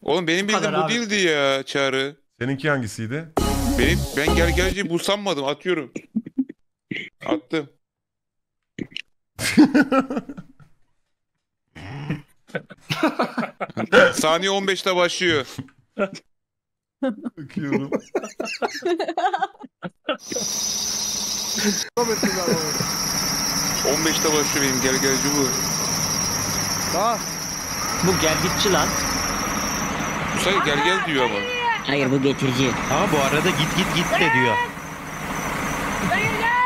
Speaker 7: Oğlum benim bildiğim bu değildi ya çağrı. Seninki hangisiydi? Benim ben gel gelci bu sanmadım atıyorum. Attım. Saniye 15'te başlıyor. Öküyorum. Devam 15'te başlıyor benim gel gel bu.
Speaker 5: Daha. Bu gelgitçi lan. Bu sayı gel gel diyor ama. Hayır bu getirici. Ama bu arada git git git de diyor.
Speaker 6: Hayır, hayır.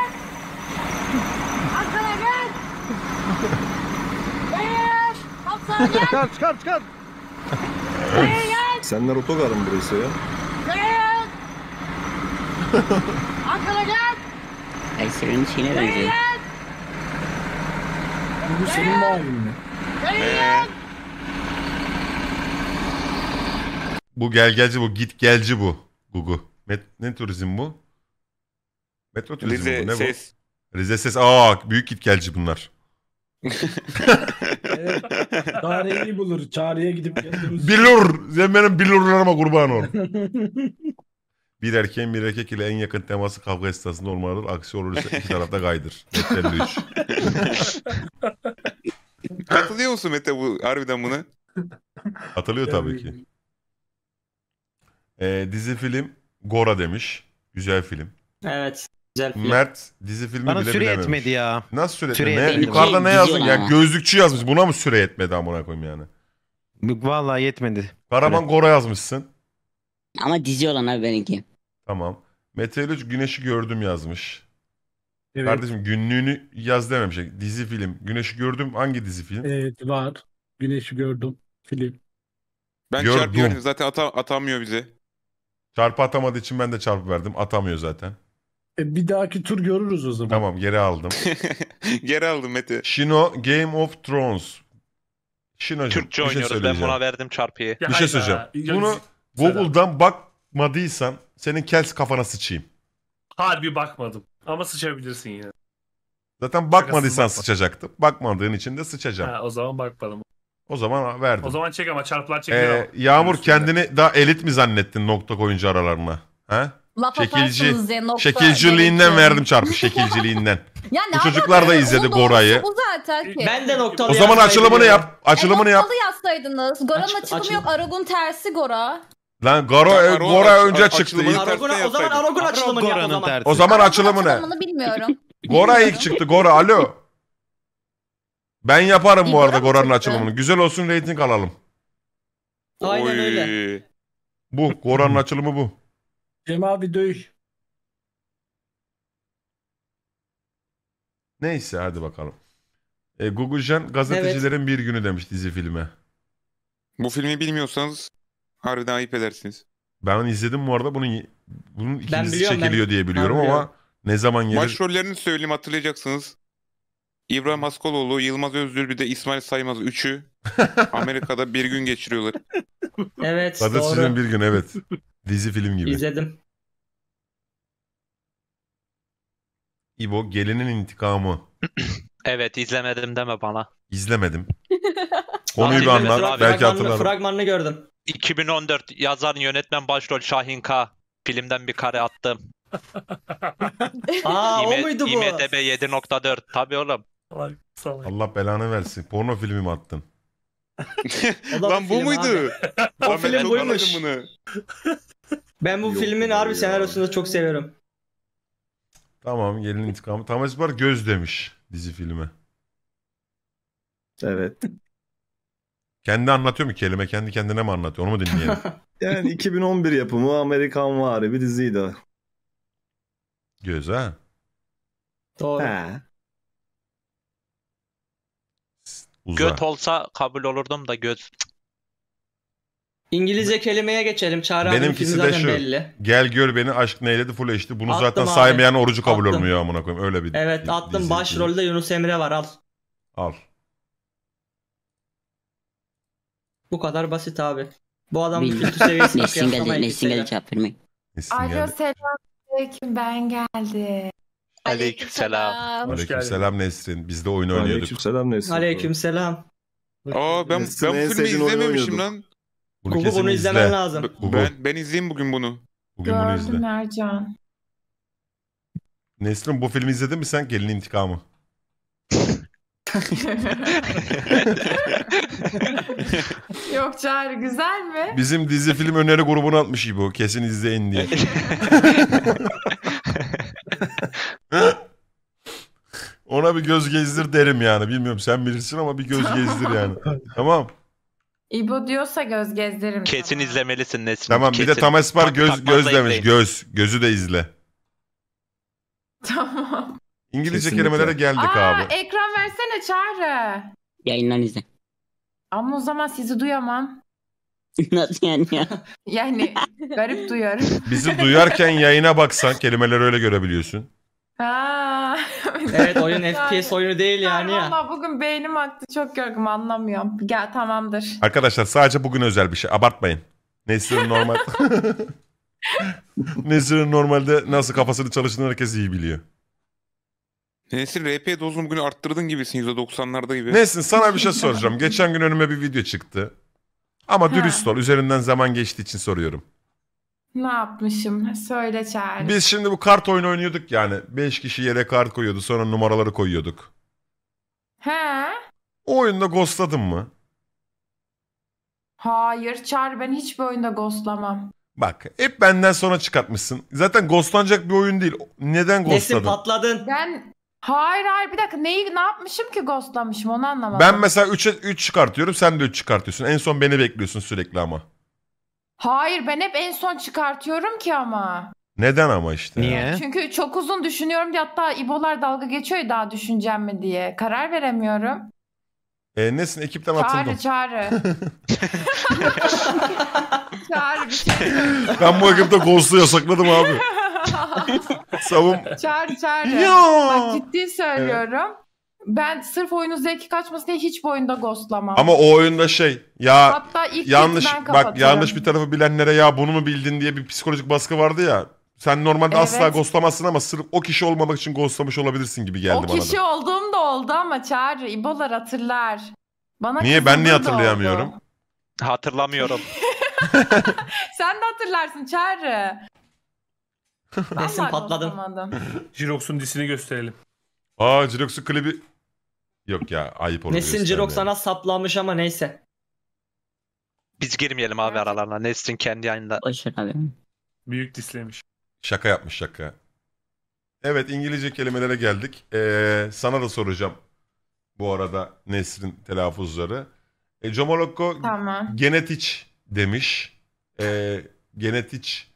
Speaker 6: çıkar çıkar çıkar. Sen
Speaker 1: Naruto garın burası ya.
Speaker 3: Ankara gel.
Speaker 1: Esir'in şeyine benziyor. Bu senin mahallin mi? Bu gelgelci bu git gelci bu. Gugu. Met ne turizm bu? Metro turizmi Rize bu ne ses. bu? Rize ses. Aa büyük git gelci bunlar evet. Çareyi bulur. Çareye gidip kendimiz... Bilur. Sen benim bilurlarıma kurban ol. bir erkeğin bir erkek ile en yakın teması kavga esnasında olmalıdır. Aksi olursa iki tarafta kaydır. Yeterli üç. Katılıyor musun Mete bu harbiden buna? Katılıyor tabii ki. Ee, dizi film Gora demiş. Güzel film. Evet. Güzel film. Mert dizi filmi Bana bile süre bilememiş. yetmedi ya. Nasıl süre, Süre etmedi? Ne, yetmedi. yukarıda ne yazdın? Ya gözlükçü yazmış. Buna mı süre yetmedi amına koyayım yani? Vallahi yetmedi. Karaman Gora yazmışsın. Ama dizi olan abi benimki. Tamam. Meteoroloji güneşi gördüm yazmış. Evet, Kardeşim günlüğünü yaz dememiş. Dizi film. Güneşi gördüm. Hangi dizi film?
Speaker 6: evet var. Güneşi gördüm. Film.
Speaker 1: Ben Gördüm. çarpıyorum zaten ata- atamıyor bize. Çarpı atamadığı için ben de çarpı verdim. Atamıyor zaten. E, bir dahaki tur görürüz o zaman. Tamam geri aldım. Geri aldım Mete. Shino Game of Thrones. Shino'cum bir şey Türkçe şey ben söyleyeceğim. buna verdim
Speaker 4: çarpıyı. Ya Bir şey söyleyeceğim. Ya Bunu
Speaker 1: Selam. Google'dan bakmadıysan senin kels kafana sıçayım. Harbi bakmadım. Ama sıçabilirsin yine. Zaten bakmadıysan bakma. sıçacaktım. Bakmadığın için de sıçacağım. Ha, o zaman bakmadım. O zaman verdim. O zaman çek ama çarpılar çekilir Ee, Yağmur kendini daha elit mi zannettin nokta koyunca aralarına? Ha? Laf Şekilci, atarsınız diye nokta. şekilciliğinden verdim çarpı şekilciliğinden. Ya Bu çocuklar da izledi Gorayı. Bu
Speaker 3: zaten ki. Ben de noktalı O zaman yazsaydım açılımını yap. Açılımını e, yap. Noktalı yazsaydınız. Gora'nın Aç- açılımı açıl- yok. Aragun tersi Gora.
Speaker 1: Lan Gora, e, Aragon Gora önce aç- çıktı. açılımını- İlk-
Speaker 3: o zaman Aragun açılımını yap o zaman. tersi. o zaman açılımını. Açılımını bilmiyorum.
Speaker 1: Gora ilk çıktı. Gora alo. Ben yaparım bu arada Gora'nın çıktı? açılımını. Güzel olsun reyting alalım.
Speaker 3: Aynen öyle.
Speaker 1: Bu Gora'nın açılımı bu.
Speaker 3: Cemal bir dövüş.
Speaker 1: Neyse hadi bakalım. E, Gugujan gazetecilerin bir günü demiş dizi filme.
Speaker 7: Bu filmi bilmiyorsanız harbiden ayıp edersiniz.
Speaker 1: Ben izledim bu arada bunun bunun ikincisi biliyorum, ben- çekiliyor diye biliyorum ben ama biliyorum. ne zaman gelir?
Speaker 7: Başrollerini söyleyeyim hatırlayacaksınız. İbrahim Askoloğlu, Yılmaz Özdür bir de İsmail Saymaz üçü Amerika'da bir gün geçiriyorlar.
Speaker 6: Evet
Speaker 1: Tadı doğru. sizin bir gün evet. Dizi film gibi. İzledim. İbo gelinin intikamı.
Speaker 4: Evet izlemedim deme bana.
Speaker 1: İzlemedim. Konuyu bir izlemedim anlat. Belki hatırlarım.
Speaker 2: fragmanını gördüm.
Speaker 4: 2014 yazar yönetmen başrol Şahin K. Filmden bir kare attım.
Speaker 1: Aa o muydu bu? IMDb
Speaker 4: 7.4. tabi oğlum.
Speaker 1: Salak Allah belanı versin. Porno filmi mi attın? Lan bu muydu? o film buymuş. Bunu. Ben bu Yok filmin harbi senaryosunu çok seviyorum. Tamam gelin intikamı. Thomas Bar göz demiş dizi filme. Evet. Kendi anlatıyor mu kelime? Kendi kendine mi anlatıyor? Onu mu dinleyelim? yani 2011 yapımı Amerikan var bir diziydi. Göz ha? Doğru.
Speaker 4: Uza. Göt olsa kabul olurdum da göt.
Speaker 2: İngilizce kelimeye geçelim. Çağrı Benimkisi de şu.
Speaker 1: belli. Gel gör beni aşk neyledi full eşti. Bunu Attım zaten abi. saymayan orucu kabul Attım. olmuyor amına koyayım. Öyle bir
Speaker 2: Evet attım. dizi- Başrolde Yunus Emre var al. Al. Bu kadar basit abi. Bu adamın Bilmiyorum. kültür
Speaker 4: seviyesini Nesin geldi, kıyaslamayın. nesin
Speaker 1: kimseyle. geldi cevap vermeyin. Alo
Speaker 3: geldi. ben geldim.
Speaker 4: Aleykümselam.
Speaker 1: Hoş Aleykümselam Nesrin. Biz de oyun oynuyorduk. Aleykümselam Nesrin.
Speaker 2: Aleykümselam.
Speaker 7: Aa ben Nesrin ben bu filmi izlememişim lan. Bunu Google bunu izlemen izle. lazım. Google. Ben ben izleyeyim bugün bunu. Bugün Gördüm bunu
Speaker 3: izle. Ercan.
Speaker 1: Nesrin bu filmi izledin mi sen Gelin İntikamı?
Speaker 3: Yok Çağrı güzel mi?
Speaker 1: Bizim dizi film öneri grubuna atmış gibi o. Kesin izleyin diye. Ona bir göz gezdir derim yani. Bilmiyorum sen bilirsin ama bir göz gezdir yani. tamam.
Speaker 3: İbo diyorsa göz gezdiririm.
Speaker 1: Kesin sana. izlemelisin
Speaker 4: Nesin. Tamam Kesin. bir de Tam Esmer göz, tak, göz demiş.
Speaker 1: Göz. Gözü de izle.
Speaker 3: Tamam.
Speaker 1: İngilizce Kesinlikle. kelimelere geldik Aa, abi.
Speaker 3: Ekran versene Çağrı. Yayından izle. Ama o zaman sizi duyamam.
Speaker 1: Nasıl yani ya?
Speaker 3: Yani garip duyuyorum. Bizi duyarken
Speaker 1: yayına baksan kelimeleri öyle görebiliyorsun.
Speaker 3: Ha. evet oyun yani, FPS
Speaker 2: oyunu
Speaker 1: değil yani
Speaker 3: ya. Valla bugün beynim aktı çok yorgun anlamıyorum. Gel tamamdır.
Speaker 1: Arkadaşlar sadece bugün özel bir şey abartmayın. Nesrin normal. Nesrin normalde nasıl kafasını çalıştığını herkes iyi biliyor.
Speaker 7: Nesrin RP dozunu bugün arttırdın gibisin %90'larda gibi. Nesrin sana
Speaker 1: bir şey soracağım. Geçen gün önüme bir video çıktı. Ama dürüst ol. Üzerinden zaman geçtiği için soruyorum.
Speaker 3: Ne yapmışım? Söyle Çağrı. Biz
Speaker 1: şimdi bu kart oyunu oynuyorduk yani. beş kişi yere kart koyuyordu sonra numaraları koyuyorduk.
Speaker 3: He? O
Speaker 1: oyunda ghostladın mı?
Speaker 3: Hayır Çağrı ben hiçbir oyunda ghostlamam.
Speaker 1: Bak hep benden sonra çıkartmışsın. Zaten ghostlanacak bir oyun değil. Neden Nesin ghostladın?
Speaker 3: patladın? Ben Hayır hayır bir dakika neyi ne yapmışım ki ghostlamışım onu anlamadım. Ben
Speaker 1: mesela 3'e 3 çıkartıyorum sen de 3 çıkartıyorsun. En son beni bekliyorsun sürekli ama.
Speaker 3: Hayır ben hep en son çıkartıyorum ki ama.
Speaker 1: Neden ama işte? Niye?
Speaker 3: Çünkü çok uzun düşünüyorum diye hatta ibolar dalga geçiyor daha düşüneceğim mi diye. Karar veremiyorum.
Speaker 1: E, nesin ekipten Çağrı atıldım. çağrı.
Speaker 3: çağrı bir şey. Ben bu ekipte
Speaker 1: Ghost'u yasakladım abi. Savun. çağrı
Speaker 3: çağrı. Bak ciddi söylüyorum. Ben sırf oyunun zevki kaçmasın diye hiç bu oyunda ghostlamam. Ama o
Speaker 1: oyunda şey ya Hatta ilk yanlış bak yanlış bir tarafı bilenlere ya bunu mu bildin diye bir psikolojik baskı vardı ya. Sen normalde asla Evet. ghostlamazsın ama sırf o kişi olmamak için ghostlamış olabilirsin gibi geldi O bana kişi da.
Speaker 3: olduğum da oldu ama Çağrı, İbolar hatırlar. Bana Niye? Ben niye hatırlayamıyorum?
Speaker 1: oldu. Hatırlamıyorum.
Speaker 3: Sen de hatırlarsın Çağrı. Nesin patladım. Jirox'un disini gösterelim.
Speaker 1: Aa Jirox'un klibi Yok ya ayıp olur. Nesin
Speaker 4: Rock sana
Speaker 2: saplanmış ama neyse.
Speaker 4: Biz girmeyelim abi aralarına. Nesin kendi
Speaker 1: yayında. Başar abi. Büyük dislemiş. Şaka yapmış şaka. Evet İngilizce kelimelere geldik. Ee, sana da soracağım bu arada Nesrin telaffuzları. E, Comoloko Tamam. genetik demiş. E, ee, genetik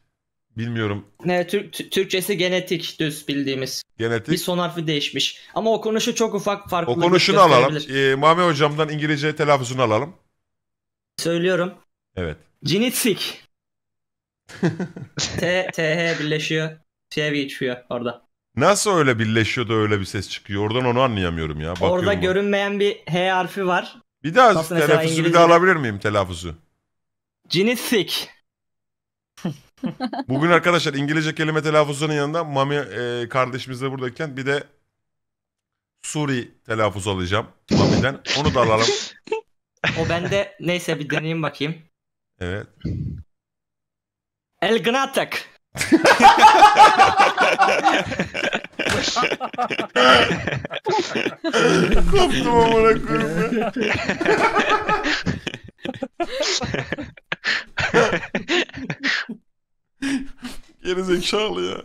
Speaker 1: Bilmiyorum. Ne Türk Türkçesi genetik düz bildiğimiz. Genetik. Bir son harfi değişmiş. Ama o konuşu çok ufak farklı. konuşunu alalım. Ee, Mame hocamdan İngilizce telaffuzunu alalım. Söylüyorum. Evet. Cinitsik.
Speaker 2: T, TH birleşiyor. T geçiyor orada.
Speaker 1: Nasıl öyle birleşiyor da öyle bir ses çıkıyor? Oradan onu anlayamıyorum ya. Bakıyorum orada ben.
Speaker 2: görünmeyen bir H harfi
Speaker 1: var. Bir daha telaffuzu bir daha alabilir miyim telaffuzu? Cinitsik. Bugün arkadaşlar İngilizce kelime telaffuzunun yanında Mami e, kardeşimiz de buradayken bir de Suri telaffuz alacağım Mami'den. Onu da alalım. O bende neyse bir deneyeyim bakayım. Evet.
Speaker 2: El Gnatek.
Speaker 6: Koptum amına koyayım.
Speaker 1: Geri zekalı ya.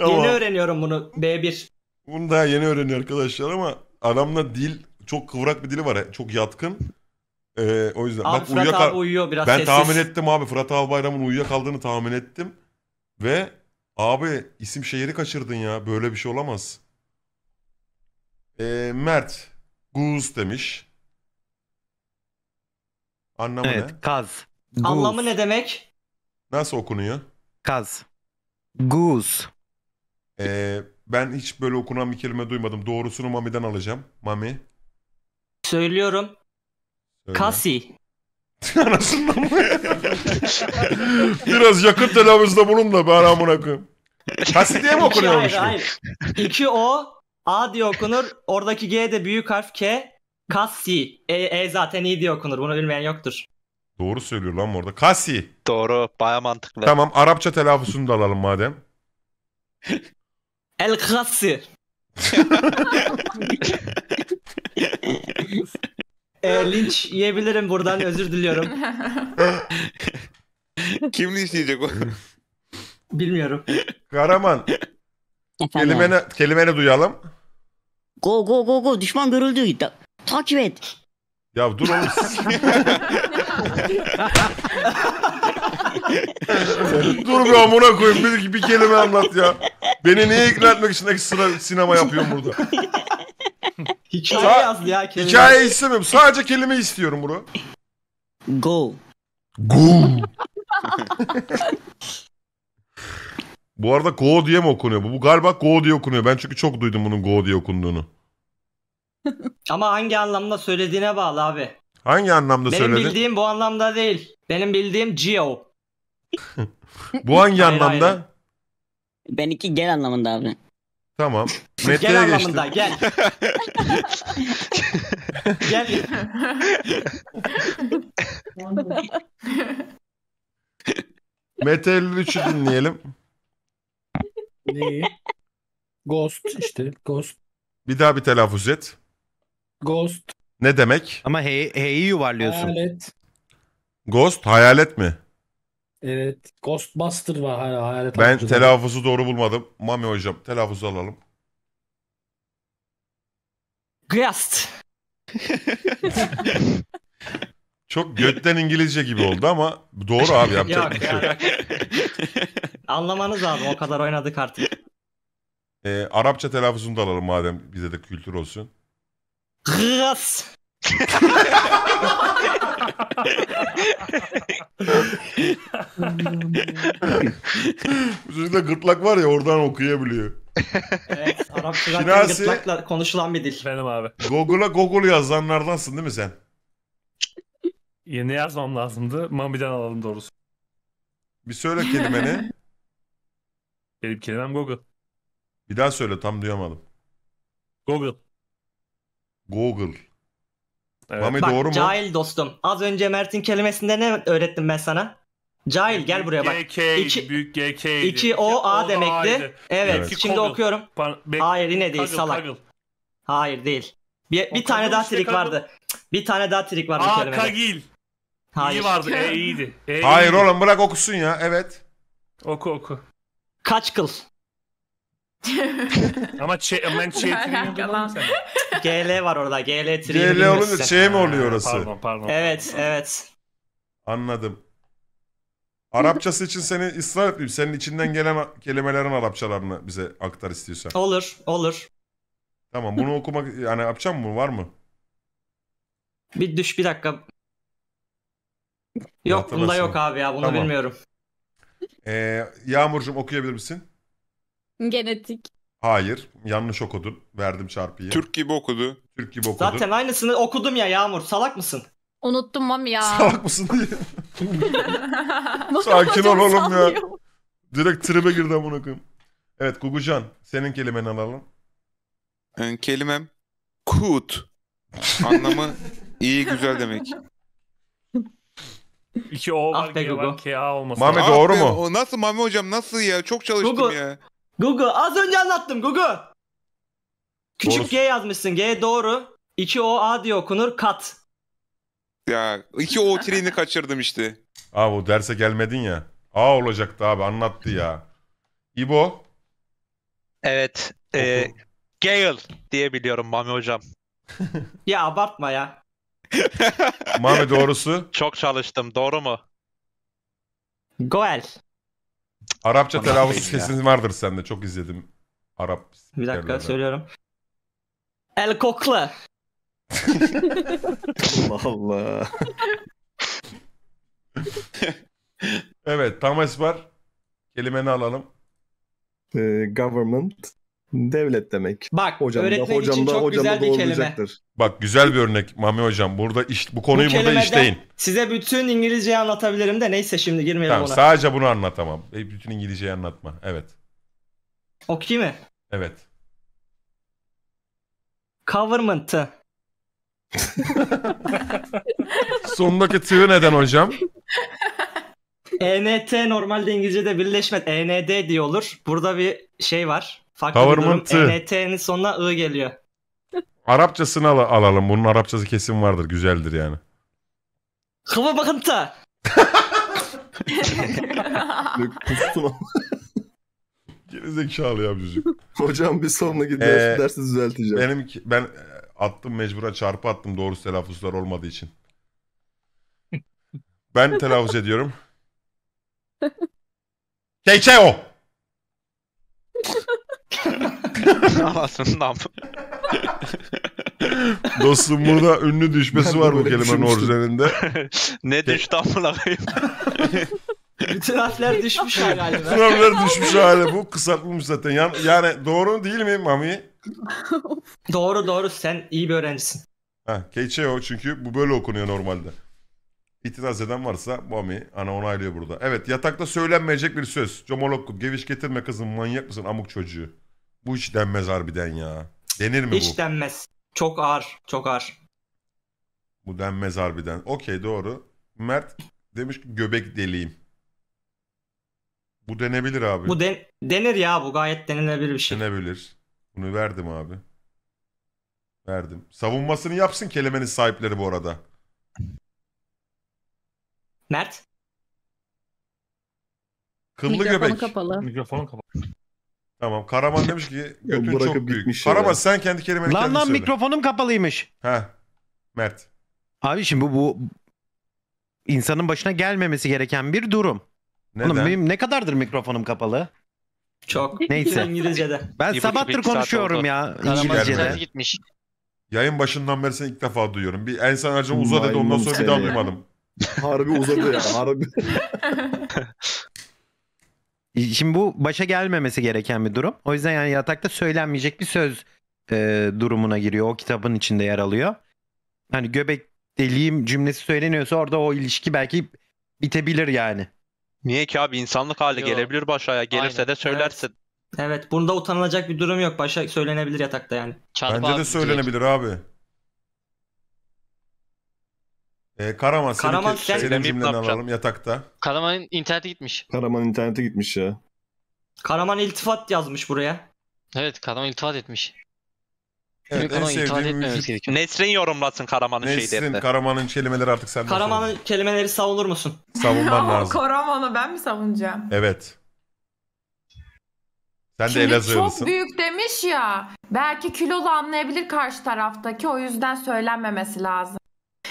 Speaker 1: Yeni öğreniyorum bunu B1. Bunu daha yeni öğreniyor arkadaşlar ama adamla dil çok kıvrak bir dili var. Çok yatkın. Ee, o yüzden. Abi Bak, Fırat abi uyuyor biraz Ben sessiz. tahmin ettim abi. Fırat Albayram'ın bayramın uyuyakaldığını tahmin ettim. Ve abi isim şehri kaçırdın ya. Böyle bir şey olamaz. Ee, Mert Guz demiş. Anlamı Evet, ne? kaz. Anlamı
Speaker 2: ne demek?
Speaker 1: Nasıl okunuyor? Kaz. Goose. Ee, ben hiç böyle okunan bir kelime duymadım. Doğrusunu Mami'den alacağım. Mami. Söylüyorum. söyle. Kasi. Anasından mı? Biraz yakın telaffuzda bulun da ben amına Kasi diye mi İki, okunuyormuş hayır,
Speaker 2: bu? hayır. İki O, A diye okunur. Oradaki G de büyük harf K. Kassi. E, e zaten iyi diyor okunur. Bunu bilmeyen
Speaker 1: yoktur. Doğru söylüyor lan orada. Kassi. Doğru. Baya mantıklı. Tamam Arapça telaffuzunu da alalım madem. El Kassi.
Speaker 2: e, linç yiyebilirim buradan
Speaker 1: özür diliyorum. Kim linç yiyecek o? Bilmiyorum. Karaman. Efendim? Kelimeni, kelimeni duyalım. Go go go go düşman görüldü takip et. Ya dur oğlum. dur bir amına koyayım bir, bir kelime anlat ya. Beni niye ikna etmek için ekstra sinema yapıyorum burada? Hikaye Sa- yaz ya kelime. Hikaye istemiyorum. Sadece kelime istiyorum bunu. Go. Go. Bu arada go diye mi okunuyor bu? Bu galiba go diye okunuyor. Ben çünkü çok duydum bunun go diye okunduğunu.
Speaker 2: Ama hangi anlamda söylediğine bağlı abi.
Speaker 1: Hangi anlamda Benim bildiğim
Speaker 2: bu anlamda değil. Benim bildiğim Geo.
Speaker 1: Bu hangi Hayır, anlamda? hayır.
Speaker 2: Benimki gel anlamında abi.
Speaker 1: Tamam. Mete'ye Gel geçtim. anlamında gel. gel. Mete 53'ü dinleyelim. Neyi? Ghost işte. Ghost. Bir daha bir telaffuz et. Ghost. Ne demek? Ama H'yi hey, yuvarlıyorsun. Hayalet. Ghost hayalet mi?
Speaker 3: Evet. Ghostbuster var hala hayalet. Ben avcıları. telaffuzu
Speaker 1: doğru bulmadım. Mami hocam telaffuzu alalım. Ghost. Çok götten İngilizce gibi oldu ama doğru abi yapacak bir şey
Speaker 2: Anlamanız lazım o kadar oynadık artık.
Speaker 1: Ee, Arapça telaffuzunu da alalım madem bize de kültür olsun. Krass. Bu gırtlak var ya oradan okuyabiliyor. Evet, Şinasi- gırtlakla konuşulan bir dil. Efendim abi. Google'a Google yazanlardansın değil mi sen?
Speaker 3: Yeni yazmam lazımdı. Mami'den alalım doğrusu.
Speaker 1: Bir söyle kelimeni. Benim kelimem Google. Bir daha söyle tam duyamadım. Google. Google. Evet. Mami Bak, doğru mu? Cahil
Speaker 2: dostum. Az önce Mert'in kelimesinde ne öğrettim ben sana? Cahil gel buraya bak. GK, iki, büyük GK. 2 O A demekti. Evet, evet. şimdi Kogl. okuyorum. Be- Hayır yine değil Kaggle, salak. Kaggle. Hayır değil. Bir, bir tane daha işte trik Kaggle. vardı. Bir tane daha trik vardı Aa, kelimede. Kagil.
Speaker 1: Hayır. İyi vardı. E iyiydi. E, Hayır iyiydi. oğlum bırak okusun ya. Evet. Oku oku. Kaç kıl. Ama ç- şey, ben şey
Speaker 3: yalan.
Speaker 2: GL var orada. GL triyi GL olunca Ç şey mi oluyor orası? Pardon pardon. Evet
Speaker 1: evet. Anladım. Arapçası için seni ısrar etmeyeyim. Senin içinden gelen kelimelerin Arapçalarını bize aktar istiyorsan. Olur olur. Tamam bunu okumak yani yapacağım mı var mı? Bir düş bir dakika. Yok bunda yok abi ya bunu Tamam. bilmiyorum. Ee, Yağmurcuğum okuyabilir misin? Genetik. Hayır. Yanlış okudun. Verdim çarpıyı. Türk gibi okudu. Türk gibi okudu. Zaten
Speaker 2: aynısını okudum ya Yağmur. Salak mısın?
Speaker 3: Unuttum mam ya. Salak mısın diye. Sakin ol oğlum ya.
Speaker 1: Direkt tribe girdi amına koyayım. Evet Gugucan senin kelimeni alalım. Ee, kelimem kut.
Speaker 7: Anlamı iyi güzel demek. İki O var, Ah be K A olması. Mame doğru Abi, ah mu? o Nasıl Mami hocam nasıl ya? Çok çalıştım Google. ya. Google az önce anlattım Google. Küçük Doğru.
Speaker 2: G yazmışsın. G doğru. 2 O A diye okunur. Kat.
Speaker 1: Ya iki O treni kaçırdım işte. Abi o derse gelmedin ya. A olacaktı abi anlattı ya. İbo. Evet. E, Gale diye
Speaker 4: biliyorum Mami hocam.
Speaker 2: ya abartma ya. Mami doğrusu.
Speaker 4: Çok çalıştım doğru mu? Goel.
Speaker 1: Arapça telaffuz kesin vardır sende. Çok izledim. Arap. Bir dakika yerlerde. söylüyorum.
Speaker 2: El kokla.
Speaker 1: Allah Allah. evet tam var. Kelimeni alalım. Ee, government. Devlet demek. Bak hocam öğretmen da, hocam için da, çok hocam güzel bir kelime. Bak güzel bir örnek Mami hocam. Burada iş, bu konuyu bu burada işleyin.
Speaker 2: Size bütün İngilizceyi anlatabilirim de neyse şimdi girmeyelim tamam, ona.
Speaker 1: Sadece bunu anlatamam. E, bütün İngilizceyi anlatma. Evet. Okey mi? Evet. Government'ı. Sondaki tığ neden hocam?
Speaker 2: ENT normalde İngilizce'de birleşme END diye olur. Burada bir şey var. Farklı Government ENT'nin sonuna I geliyor.
Speaker 1: Arapçasını al alalım. Bunun Arapçası kesin vardır. Güzeldir yani.
Speaker 6: Kıvı bakıntı.
Speaker 1: Kustun Gerizekalı ya çocuk. Hocam bir sonuna gidiyorsun ee, dersi düzelteceğim. Benim, ben attım mecbura çarpı attım doğru telaffuzlar olmadığı için. Ben telaffuz ediyorum. Keçe o. Anasından. Dostum burada ünlü düşmesi Ben var bu kelimenin düşünmüştüm. orijinalinde. ne düştü amına koyayım.
Speaker 2: Bütün harfler düşmüş
Speaker 4: galiba. Sınavlar düşmüş
Speaker 1: hale bu kısaltılmış zaten. Yani, yani doğru değil mi Mami? doğru doğru sen iyi bir öğrencisin. Ha, KÇO çünkü bu böyle okunuyor normalde. İtiraz eden varsa Mami ana onaylıyor burada. Evet yatakta söylenmeyecek bir söz. Comolokku geviş getirme kızım manyak mısın amuk çocuğu. Bu hiç denmez harbiden ya. Denir mi bu? Hiç denmez. Çok ağır. Çok ağır. Bu denmez harbiden. Okey doğru. Mert demiş ki göbek deliyim. Bu denebilir abi. Bu den denir ya bu gayet denilebilir bir şey. Denebilir. Bunu verdim abi. Verdim. Savunmasını yapsın kelimenin sahipleri bu arada. Mert? Kıllı Mikrofonu göbek. kapalı.
Speaker 5: Mikrofonu kapalı.
Speaker 1: Tamam. Karaman demiş
Speaker 5: ki götün çok büyük. bitmiş ya. Karaman sen kendi kelimeni Lan kendin lan söyle. mikrofonum kapalıymış. Heh. Mert. Abi şimdi bu, bu insanın başına gelmemesi gereken bir durum. Neden? Oğlum benim ne kadardır mikrofonum kapalı?
Speaker 2: Çok. Neyse. İngilizce'de. Ben buçuk, sabahtır konuşuyorum ya Karaman İngilizce'de.
Speaker 1: gitmiş. Yayın başından beri seni ilk defa duyuyorum. Bir Ensan Ercan uza dedi ondan sonra bir daha duymadım. Harbi uzadı ya harbi.
Speaker 5: Şimdi bu başa gelmemesi gereken bir durum. O yüzden yani yatakta söylenmeyecek bir söz e, durumuna giriyor. O kitabın içinde yer alıyor. Hani göbek deliğim cümlesi söyleniyorsa orada o ilişki belki bitebilir yani.
Speaker 4: Niye ki abi insanlık hali Yo. gelebilir başa
Speaker 2: Gelirse
Speaker 1: Aynen. de söylerse. Evet.
Speaker 2: evet bunda utanılacak bir durum yok. Başa söylenebilir yatakta yani.
Speaker 1: Çarpı Bence abi, de söylenebilir direkt. abi. Ee, Karaman, Karaman senin, sen... senin cümleni alalım yatakta.
Speaker 6: Karaman'ın internete gitmiş.
Speaker 1: Karaman internete gitmiş ya.
Speaker 2: Karaman iltifat yazmış buraya. Evet Karaman iltifat etmiş.
Speaker 4: Evet, en sevdiğim Nesrin yorumlasın Karaman'ın şeyleri. Nesrin, Karaman'ın kelimeleri artık senden Karaman'ın
Speaker 2: kelimeleri savunur musun?
Speaker 4: Savunman lazım.
Speaker 3: Karaman'ı ben mi savunacağım?
Speaker 2: Evet.
Speaker 1: Sen Şimdi de Elazığlısın. Çok
Speaker 3: büyük demiş ya. Belki kilolu anlayabilir karşı taraftaki. O yüzden söylenmemesi lazım.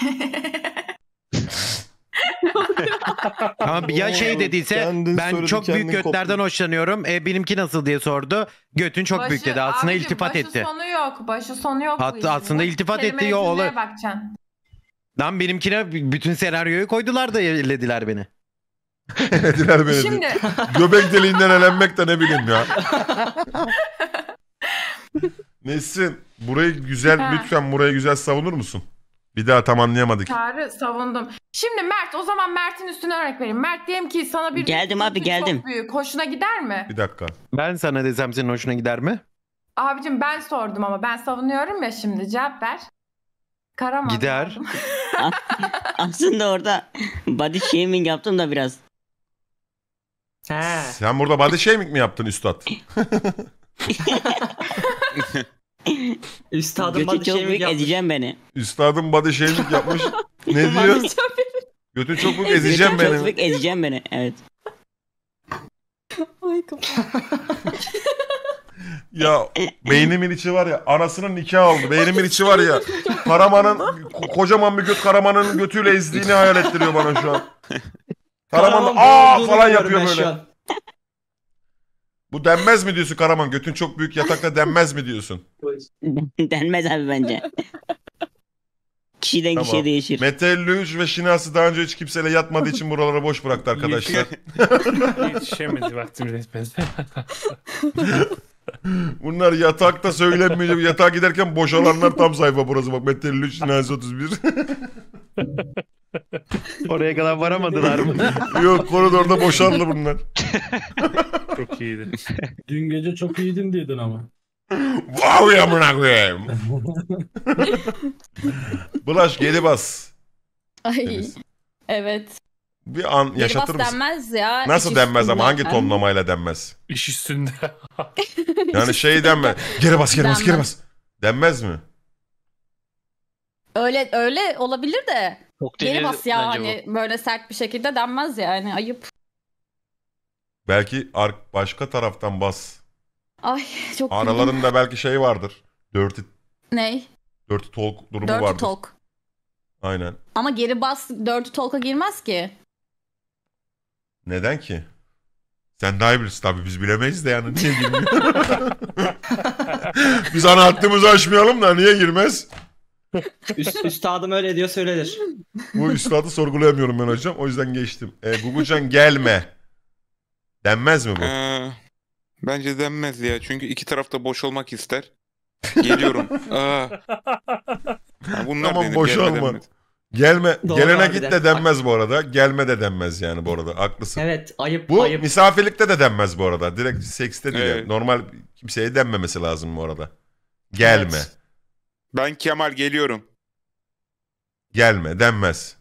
Speaker 5: tamam ya şey dediyse Kendin ben çok büyük kendin götlerden koptu. hoşlanıyorum. E, benimki nasıl diye sordu. Götün çok büyük dedi. Aslında abicim, iltifat başı etti.
Speaker 3: sonu yok. Başı sonu yok. Hat- aslında iltifat etti, yo, ola- bakacaksın.
Speaker 5: Lan benimkine bütün senaryoyu koydular da elediler beni. Dediler beni. Şimdi Göbek deliğinden elenmek de ne bileyim ya. Nesin? Burayı
Speaker 1: güzel Ha. lütfen burayı güzel savunur musun? Bir daha tam anlayamadık.
Speaker 3: Çağrı savundum. Şimdi Mert o zaman Mert'in üstüne örnek vereyim. Mert diyelim ki sana bir... Geldim abi geldim. Çok büyük. Hoşuna gider mi? Bir
Speaker 5: dakika. Ben sana desem senin hoşuna gider mi?
Speaker 3: Abicim ben sordum ama ben savunuyorum ya şimdi cevap ver. Karaman.
Speaker 5: Gider. Ah, aslında
Speaker 2: orada body shaming yaptım da biraz. He.
Speaker 1: Sen burada body shaming mi yaptın üstad?
Speaker 2: Üstadım Götü body edeceğim beni.
Speaker 1: Üstadım body shaming yapmış. ne diyor? Götü çok büyük beni. Götü çok beni. büyük ezeceğim beni. Evet. Ay Ya beynimin içi var ya anasının nikah oldu. Beynimin içi var ya. Karaman'ın kocaman bir göt Karaman'ın götüyle ezdiğini hayal ettiriyor bana şu an. Karaman Karaman aa falan yapıyor biliyorum şu böyle. an. Bu denmez mi diyorsun Karaman? Götün çok büyük yatakta denmez mi diyorsun?
Speaker 2: Denmez abi bence.
Speaker 1: Kişiden kişiye değişir. Mete Lüj ve Şinasi daha önce hiç kimseyle yatmadığı için buraları boş bıraktı arkadaşlar. Yetişemedi vaktimiz yetmez. Bunlar yatakta söylenmeyecek. Yatağa giderken boşalanlar tam sayfa burası. Bak Metin 53, Nansi 31.
Speaker 5: Oraya kadar varamadılar mı? Yok koridorda boşandı bunlar. Çok iyiydi. Dün gece çok iyiydin dedin ama.
Speaker 1: Wow ya amına koyayım. Bulaş geri bas.
Speaker 3: Ay. Deniz. Evet
Speaker 1: bir an yaşatır mısın?
Speaker 3: denmez ya. Nasıl iş denmez ama hangi tonlamayla
Speaker 1: denmez? İş üstünde. Yani şey denme. Geri bas geri bas geri bas. Denmez mi?
Speaker 3: Öyle öyle olabilir de.
Speaker 1: Çok Geri bas ya bence hani
Speaker 3: böyle sert bir şekilde denmez yani ayıp.
Speaker 1: Belki ark başka taraftan bas.
Speaker 3: Ay çok üzüldüm. Aralarında
Speaker 1: belki şey vardır. Dirty, Ney? dirty talk durumu Dirty vardır. Talk. Aynen.
Speaker 3: Ama geri bas Dirty Talk'a girmez ki.
Speaker 1: Neden ki? Sen daha iyi bilirsin tabii biz bilemeyiz de yani niye girmiyor? biz ana hattımızı aşmayalım da niye girmez? Üst, üstadım öyle diyor söylenir. Bu üstadı sorgulayamıyorum ben hocam o yüzden geçtim. E, Gugucan gelme. Denmez mi bu? Ee,
Speaker 7: bence denmez ya çünkü iki tarafta boş olmak ister. Geliyorum.
Speaker 1: Aa. Yani bunlar tamam denir, boş Gelme, Doğru gelene git de denmez bu arada. Gelme de denmez yani bu arada. Haklısın. Evet ayıp bu ayıp. misafirlikte de denmez bu arada. Direkt sekste değil. Evet. Normal kimseye denmemesi lazım bu arada. Gelme. Evet.
Speaker 7: Ben Kemal geliyorum.
Speaker 1: Gelme denmez.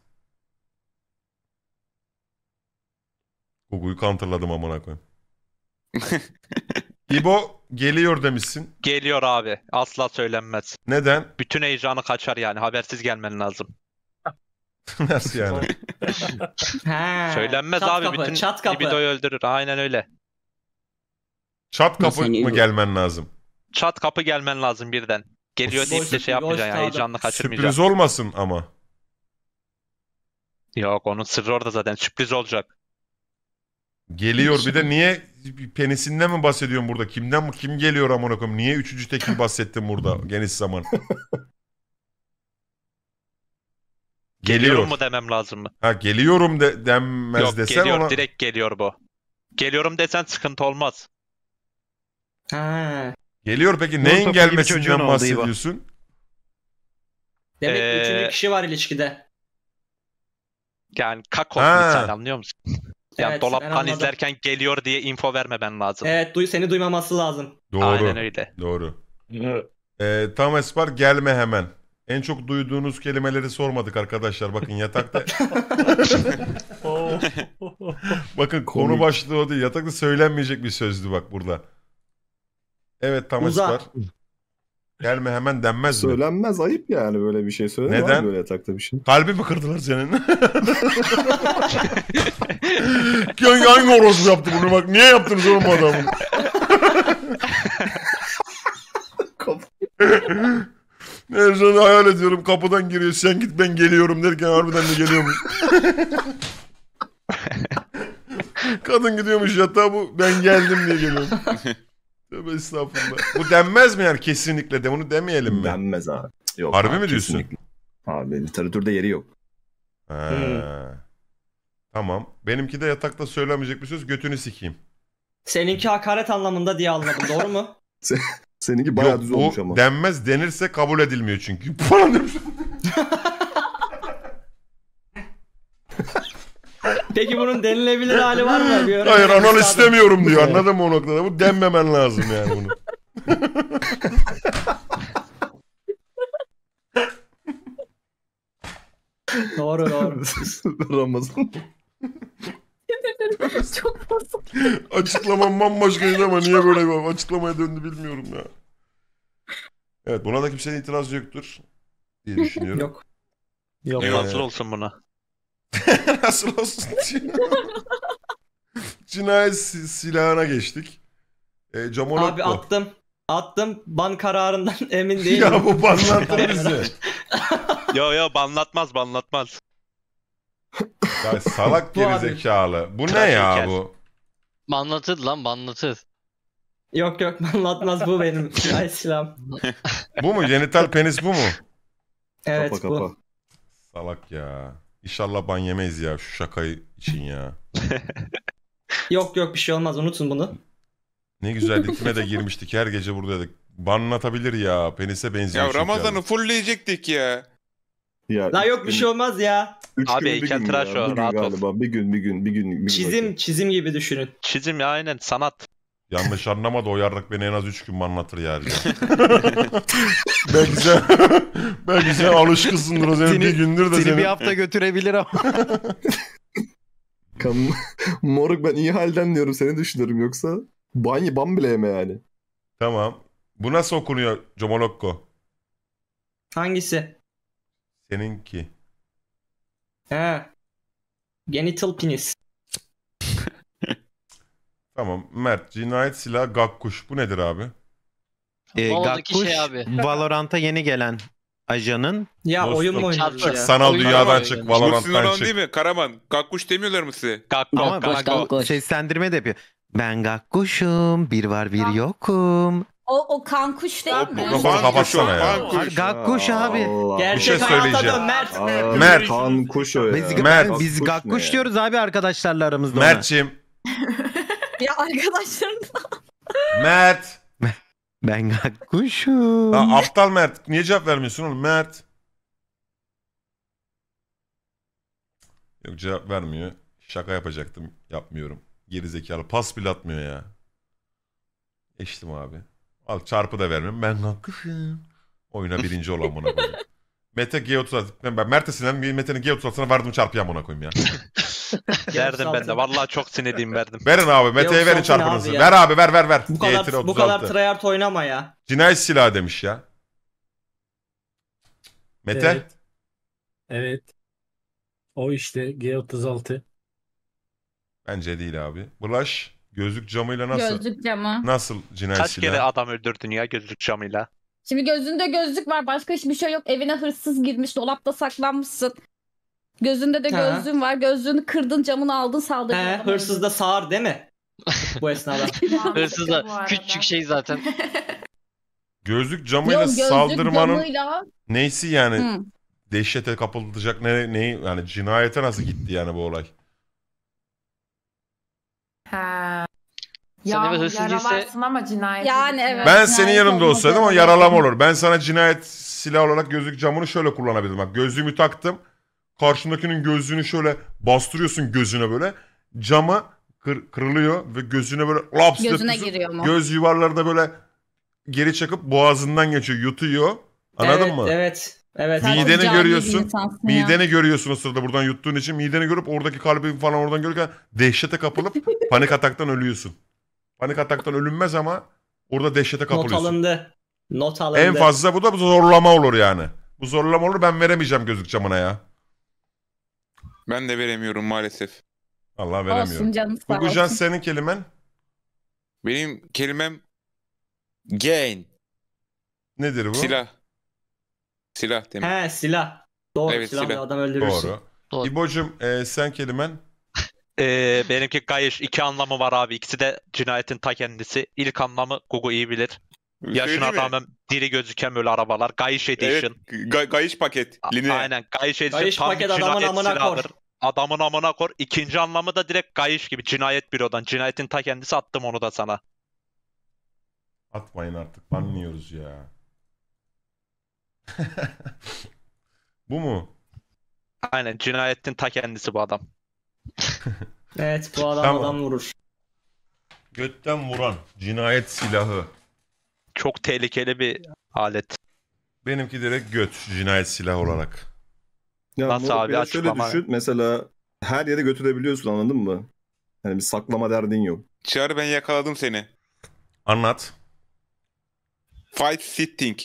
Speaker 1: Gugu'yu counterladım amına koyayım. İbo geliyor demişsin.
Speaker 4: Geliyor abi. Asla söylenmez. Neden? Bütün heyecanı kaçar yani. Habersiz gelmen lazım.
Speaker 1: Nasıl yani?
Speaker 6: Söylenmez çat abi kapı, bütün çat kapı. libidoyu
Speaker 4: öldürür. Aynen öyle.
Speaker 1: Çat kapı Mesela- mı gelmen lazım?
Speaker 4: Çat kapı gelmen lazım birden. Geliyor deyip de Boş- şey yapmayacaksın boş yani, kağıda. kaçırmayacaksın. Sürpriz
Speaker 1: olmasın ama.
Speaker 4: Yok onun sırrı orada zaten sürpriz olacak. Geliyor bir de niye
Speaker 1: penisinden mi bahsediyorsun burada? Kimden mi kim geliyor amına koyayım? Niye üçüncü tekil bahsettin burada geniş zaman? Geliyor. mu demem lazım mı? Ha geliyorum de denmez Yok, desen geliyor, ona...
Speaker 4: direkt geliyor bu. Geliyorum desen sıkıntı olmaz.
Speaker 2: Ha.
Speaker 1: Geliyor peki neyin Topu gelmesinden bahsediyorsun?
Speaker 2: Demek ee... üçüncü kişi var ilişkide. Yani kakos ha. sen anlıyor musun? Yani evet, dolaptan izlerken
Speaker 4: geliyor diye info verme ben
Speaker 1: lazım. Evet duy seni duymaması lazım. Doğru. Aynen öyle. Doğru. ee, tam Espar gelme hemen. En çok duyduğunuz kelimeleri sormadık arkadaşlar. Bakın yatakta. Bakın konu başlığı o değil. Yatakta söylenmeyecek bir sözdü bak burada. Evet tam Uza. var. Gelme hemen denmez mi? Söylenmez ayıp yani böyle bir şey söylenmez. Neden? böyle yatakta bir şey. Kalbi mi kırdılar senin? Hangi, hangi orospu yaptı bunu bak? Niye yaptınız oğlum bu adamı? Mercan'ı hayal ediyorum kapıdan giriyor sen git ben geliyorum derken harbiden de geliyormuş. Kadın gidiyormuş yatağa bu ben geldim diye geliyorum. Tövbe estağfurullah. Bu denmez mi yani kesinlikle de bunu demeyelim mi? Denmez abi. Yok, Harbi abi, mi diyorsun? Kesinlikle. Abi literatürde yeri yok. Tamam. Benimki de yatakta söylemeyecek bir söz götünü sikeyim. Seninki hakaret anlamında diye anladım doğru mu? Seninki bayağı Yok, düz olmuş ama. Denmez denirse kabul edilmiyor çünkü. Falan
Speaker 2: demiş. Peki bunun denilebilir hali var mı? Bir Hayır anal istemiyorum diyor. Anladın
Speaker 1: mı o noktada? Bu denmemen lazım yani bunu. doğru doğru. Ramazan. Çok bozuk. Açıklamam bambaşkaydı ama niye böyle bir açıklamaya döndü bilmiyorum ya. Evet buna da kimsenin itirazı yoktur diye düşünüyorum. Yok. Yok. Ee... Nasıl olsun buna? Nasıl olsun? Cinayet silahına geçtik.
Speaker 2: E, Camolotto. Abi attım. Attım. Ban kararından emin değilim. ya bu banlattı
Speaker 4: bizi. yo yo banlatmaz banlatmaz.
Speaker 1: Ya salak Bu geri zekalı. Bu ne ya bu? Banlatır lan banlatır. Yok yok banlatmaz bu benim Ay silahım. Bu mu? Genital penis bu mu? Evet kapa bu. kapa. Salak ya. İnşallah ban yemeyiz ya şu şakayı için ya. Yok yok bir şey olmaz unutun bunu. Ne güzel dikime de girmiştik. Her gece buradaydık. Banlatabilir ya. Penise benziyor. Ya Ramazan'ı
Speaker 7: fullleyecektik ya.
Speaker 1: Ya La yok bir şey
Speaker 7: olmaz ya. Üç Abi, gün, bir o,
Speaker 4: rahat ol.
Speaker 1: galiba. Bir gün, bir gün, bir gün. Bir gün Çizim, çizim gibi düşünün. Çizim ya aynen sanat. Yanlış anlamadı o yarrak beni en az 3 gün anlatır yani. belki sen, belki sen alışkısındır o senin Seni- bir gündür de Seni bir hafta götürebilir ama. Moruk ben iyi halden diyorum seni düşünürüm yoksa. Banyo ban bile yeme yani. Tamam. Bu nasıl okunuyor Comolokko? Hangisi? Seninki. He.
Speaker 2: Genital penis.
Speaker 1: Tamam Mert
Speaker 5: cinayet silahı Gakkuş bu nedir abi? E, ee, Valo'daki şey Gakkuş, şey abi. Valorant'a yeni gelen ajanın Ya Dostum. oyun mu oynuyoruz Sanal Oyun dünyadan oynuyor çık Valorant'tan çık. değil
Speaker 7: mi? Karaman. Kakkuş demiyorlar mı size? Gakko, ama Gakko. Gakkuş.
Speaker 5: seslendirme de yapıyor. Ben Gakkuş'um, bir var bir yokum.
Speaker 6: O, o kankuş değil mi? Kankuş kapatsana ya.
Speaker 5: Kankuş. Gakkuş abi. Bir şey söyleyeceğim. Mert. Mert. Kankuş o ya. Biz, Mert. biz kankuş diyoruz abi arkadaşlarla aramızda. Mert'ciğim.
Speaker 6: ya arkadaşlarım
Speaker 5: Mert. Ben gakkuşum. Ya aptal Mert.
Speaker 1: Niye cevap vermiyorsun oğlum Mert? Yok cevap vermiyor. Şaka yapacaktım. Yapmıyorum. Geri zekalı. Pas bile atmıyor ya. Eştim abi. Al çarpı da vermem. Ben haklısın. Oyuna birinci olan buna koyayım. Mete G36. Ben, ben Mertesinden bir Mete'nin G36'sına verdim çarpıya buna koyayım ya. verdim ben de.
Speaker 2: Vallahi çok
Speaker 4: sinirliyim verdim. Verin abi. Mete'ye verin çarpınızı. Abi ver
Speaker 1: abi ver ver ver. Bu kadar, G36. bu kadar
Speaker 2: tryhard oynama ya.
Speaker 1: Cinayet silahı demiş ya. Mete? Evet.
Speaker 3: evet. O işte G36.
Speaker 1: Bence değil abi. Bulaş. Gözlük camıyla nasıl?
Speaker 3: Gözlük camı.
Speaker 1: Nasıl cinayet Kaç silahı? kere adam öldürdün ya gözlük camıyla?
Speaker 3: Şimdi gözünde gözlük var. Başka hiçbir şey yok. Evine hırsız girmiş. Dolapta saklanmışsın. Gözünde de Ha. gözlüğün var. Gözlüğünü kırdın, camını aldın, saldırdın. He, hırsız
Speaker 2: da sağır değil mi?
Speaker 1: Bu esnada. Hırsız da küçük şey zaten. Gözlük camıyla Yok, gözlük saldırmanın camıyla- neysi yani Hı. dehşete kapılacak ne, neyi yani cinayete nasıl gitti yani bu olay?
Speaker 3: Ya Sen eve hırsız yaralarsın değilse ama cinayet. Yani evet. Ben senin yanımda olsaydım ama yaralama olur.
Speaker 1: Ben sana cinayet silah olarak gözlük camını şöyle kullanabilirim. Bak gözlüğümü taktım. Karşımdakinin gözlüğünü şöyle bastırıyorsun gözüne böyle. Camı kır- kırılıyor ve gözüne böyle laps Gözüne giriyor mu? Göz yuvarlarına böyle geri çakıp boğazından geçiyor, yutuyor. Anladın evet, mı? Evet. Evet. Mideni görüyorsun. Mideni görüyorsun o sırada buradan yuttuğun için. Mideni görüp oradaki kalbi falan oradan görürken dehşete kapılıp panik ataktan ölüyorsun. Panik ataktan ölünmez ama orada dehşete kapılıyorsun. Not alındı. Not alındı. En fazla bu da zorlama olur yani. Bu zorlama olur ben veremeyeceğim gözlük camına ya. Ben de
Speaker 7: veremiyorum maalesef. Allah veremiyorum. Olsun canım sağ Gugucan olsun.
Speaker 1: senin kelimen?
Speaker 7: Benim kelimem gain. Nedir bu? Silah. Silah değil
Speaker 1: mi? He silah. Doğru evet, silahla silah. adam öldürürsün. Doğru. Doğru. İbo'cum e, sen kelimen?
Speaker 4: Ee, benimki Gayiş iki anlamı var abi. İkisi de cinayetin ta kendisi. İlk anlamı Gugu iyi bilir. Şey Yaşına rağmen diri gözüken böyle arabalar. Gayiş Edition.
Speaker 7: Evet, ga gayiş paket. Line. Aynen
Speaker 4: Gayiş Edition gayiş tam paket adamın amına silahıdır. kor. Adamın amına kor. İkinci anlamı da direkt Gayiş gibi cinayet bürodan. Cinayetin ta kendisi attım onu da sana.
Speaker 1: Atmayın artık banlıyoruz ya bu mu? Aynen cinayetin ta kendisi
Speaker 4: bu adam.
Speaker 2: evet bu adam Tamam. adam vurur.
Speaker 4: Götten
Speaker 1: vuran cinayet silahı. Çok tehlikeli bir alet. Benimki direkt göt cinayet silahı olarak. Ya Nasıl abi? şöyle düşün mesela her yere götürebiliyorsun anladın mı? Yani bir saklama derdin yok.
Speaker 7: Çağrı ben yakaladım seni. Anlat. Fight sitting.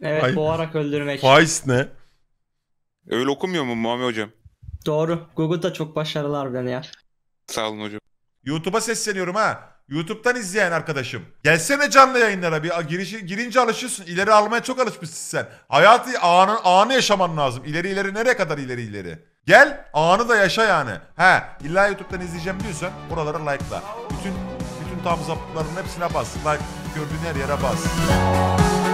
Speaker 2: Evet Ay- boğarak öldürmek. Faiz
Speaker 1: ne?
Speaker 7: Öyle okumuyor mu Muhammed hocam?
Speaker 1: Doğru. Google'da çok başarılar harbiden ya. Sağ olun hocam. YouTube'a sesleniyorum ha. YouTube'dan izleyen arkadaşım. Gelsene canlı yayınlara bir girişi, girince alışıyorsun. İleri almaya çok alışmışsın sen. Hayatı anı, anı yaşaman lazım. İleri ileri nereye kadar ileri ileri. Gel anı da yaşa yani. He illa YouTube'dan izleyeceğim diyorsan oralara like'la. Bütün bütün thumbs up'ların hepsine bas. Like gördüğün her yere bas.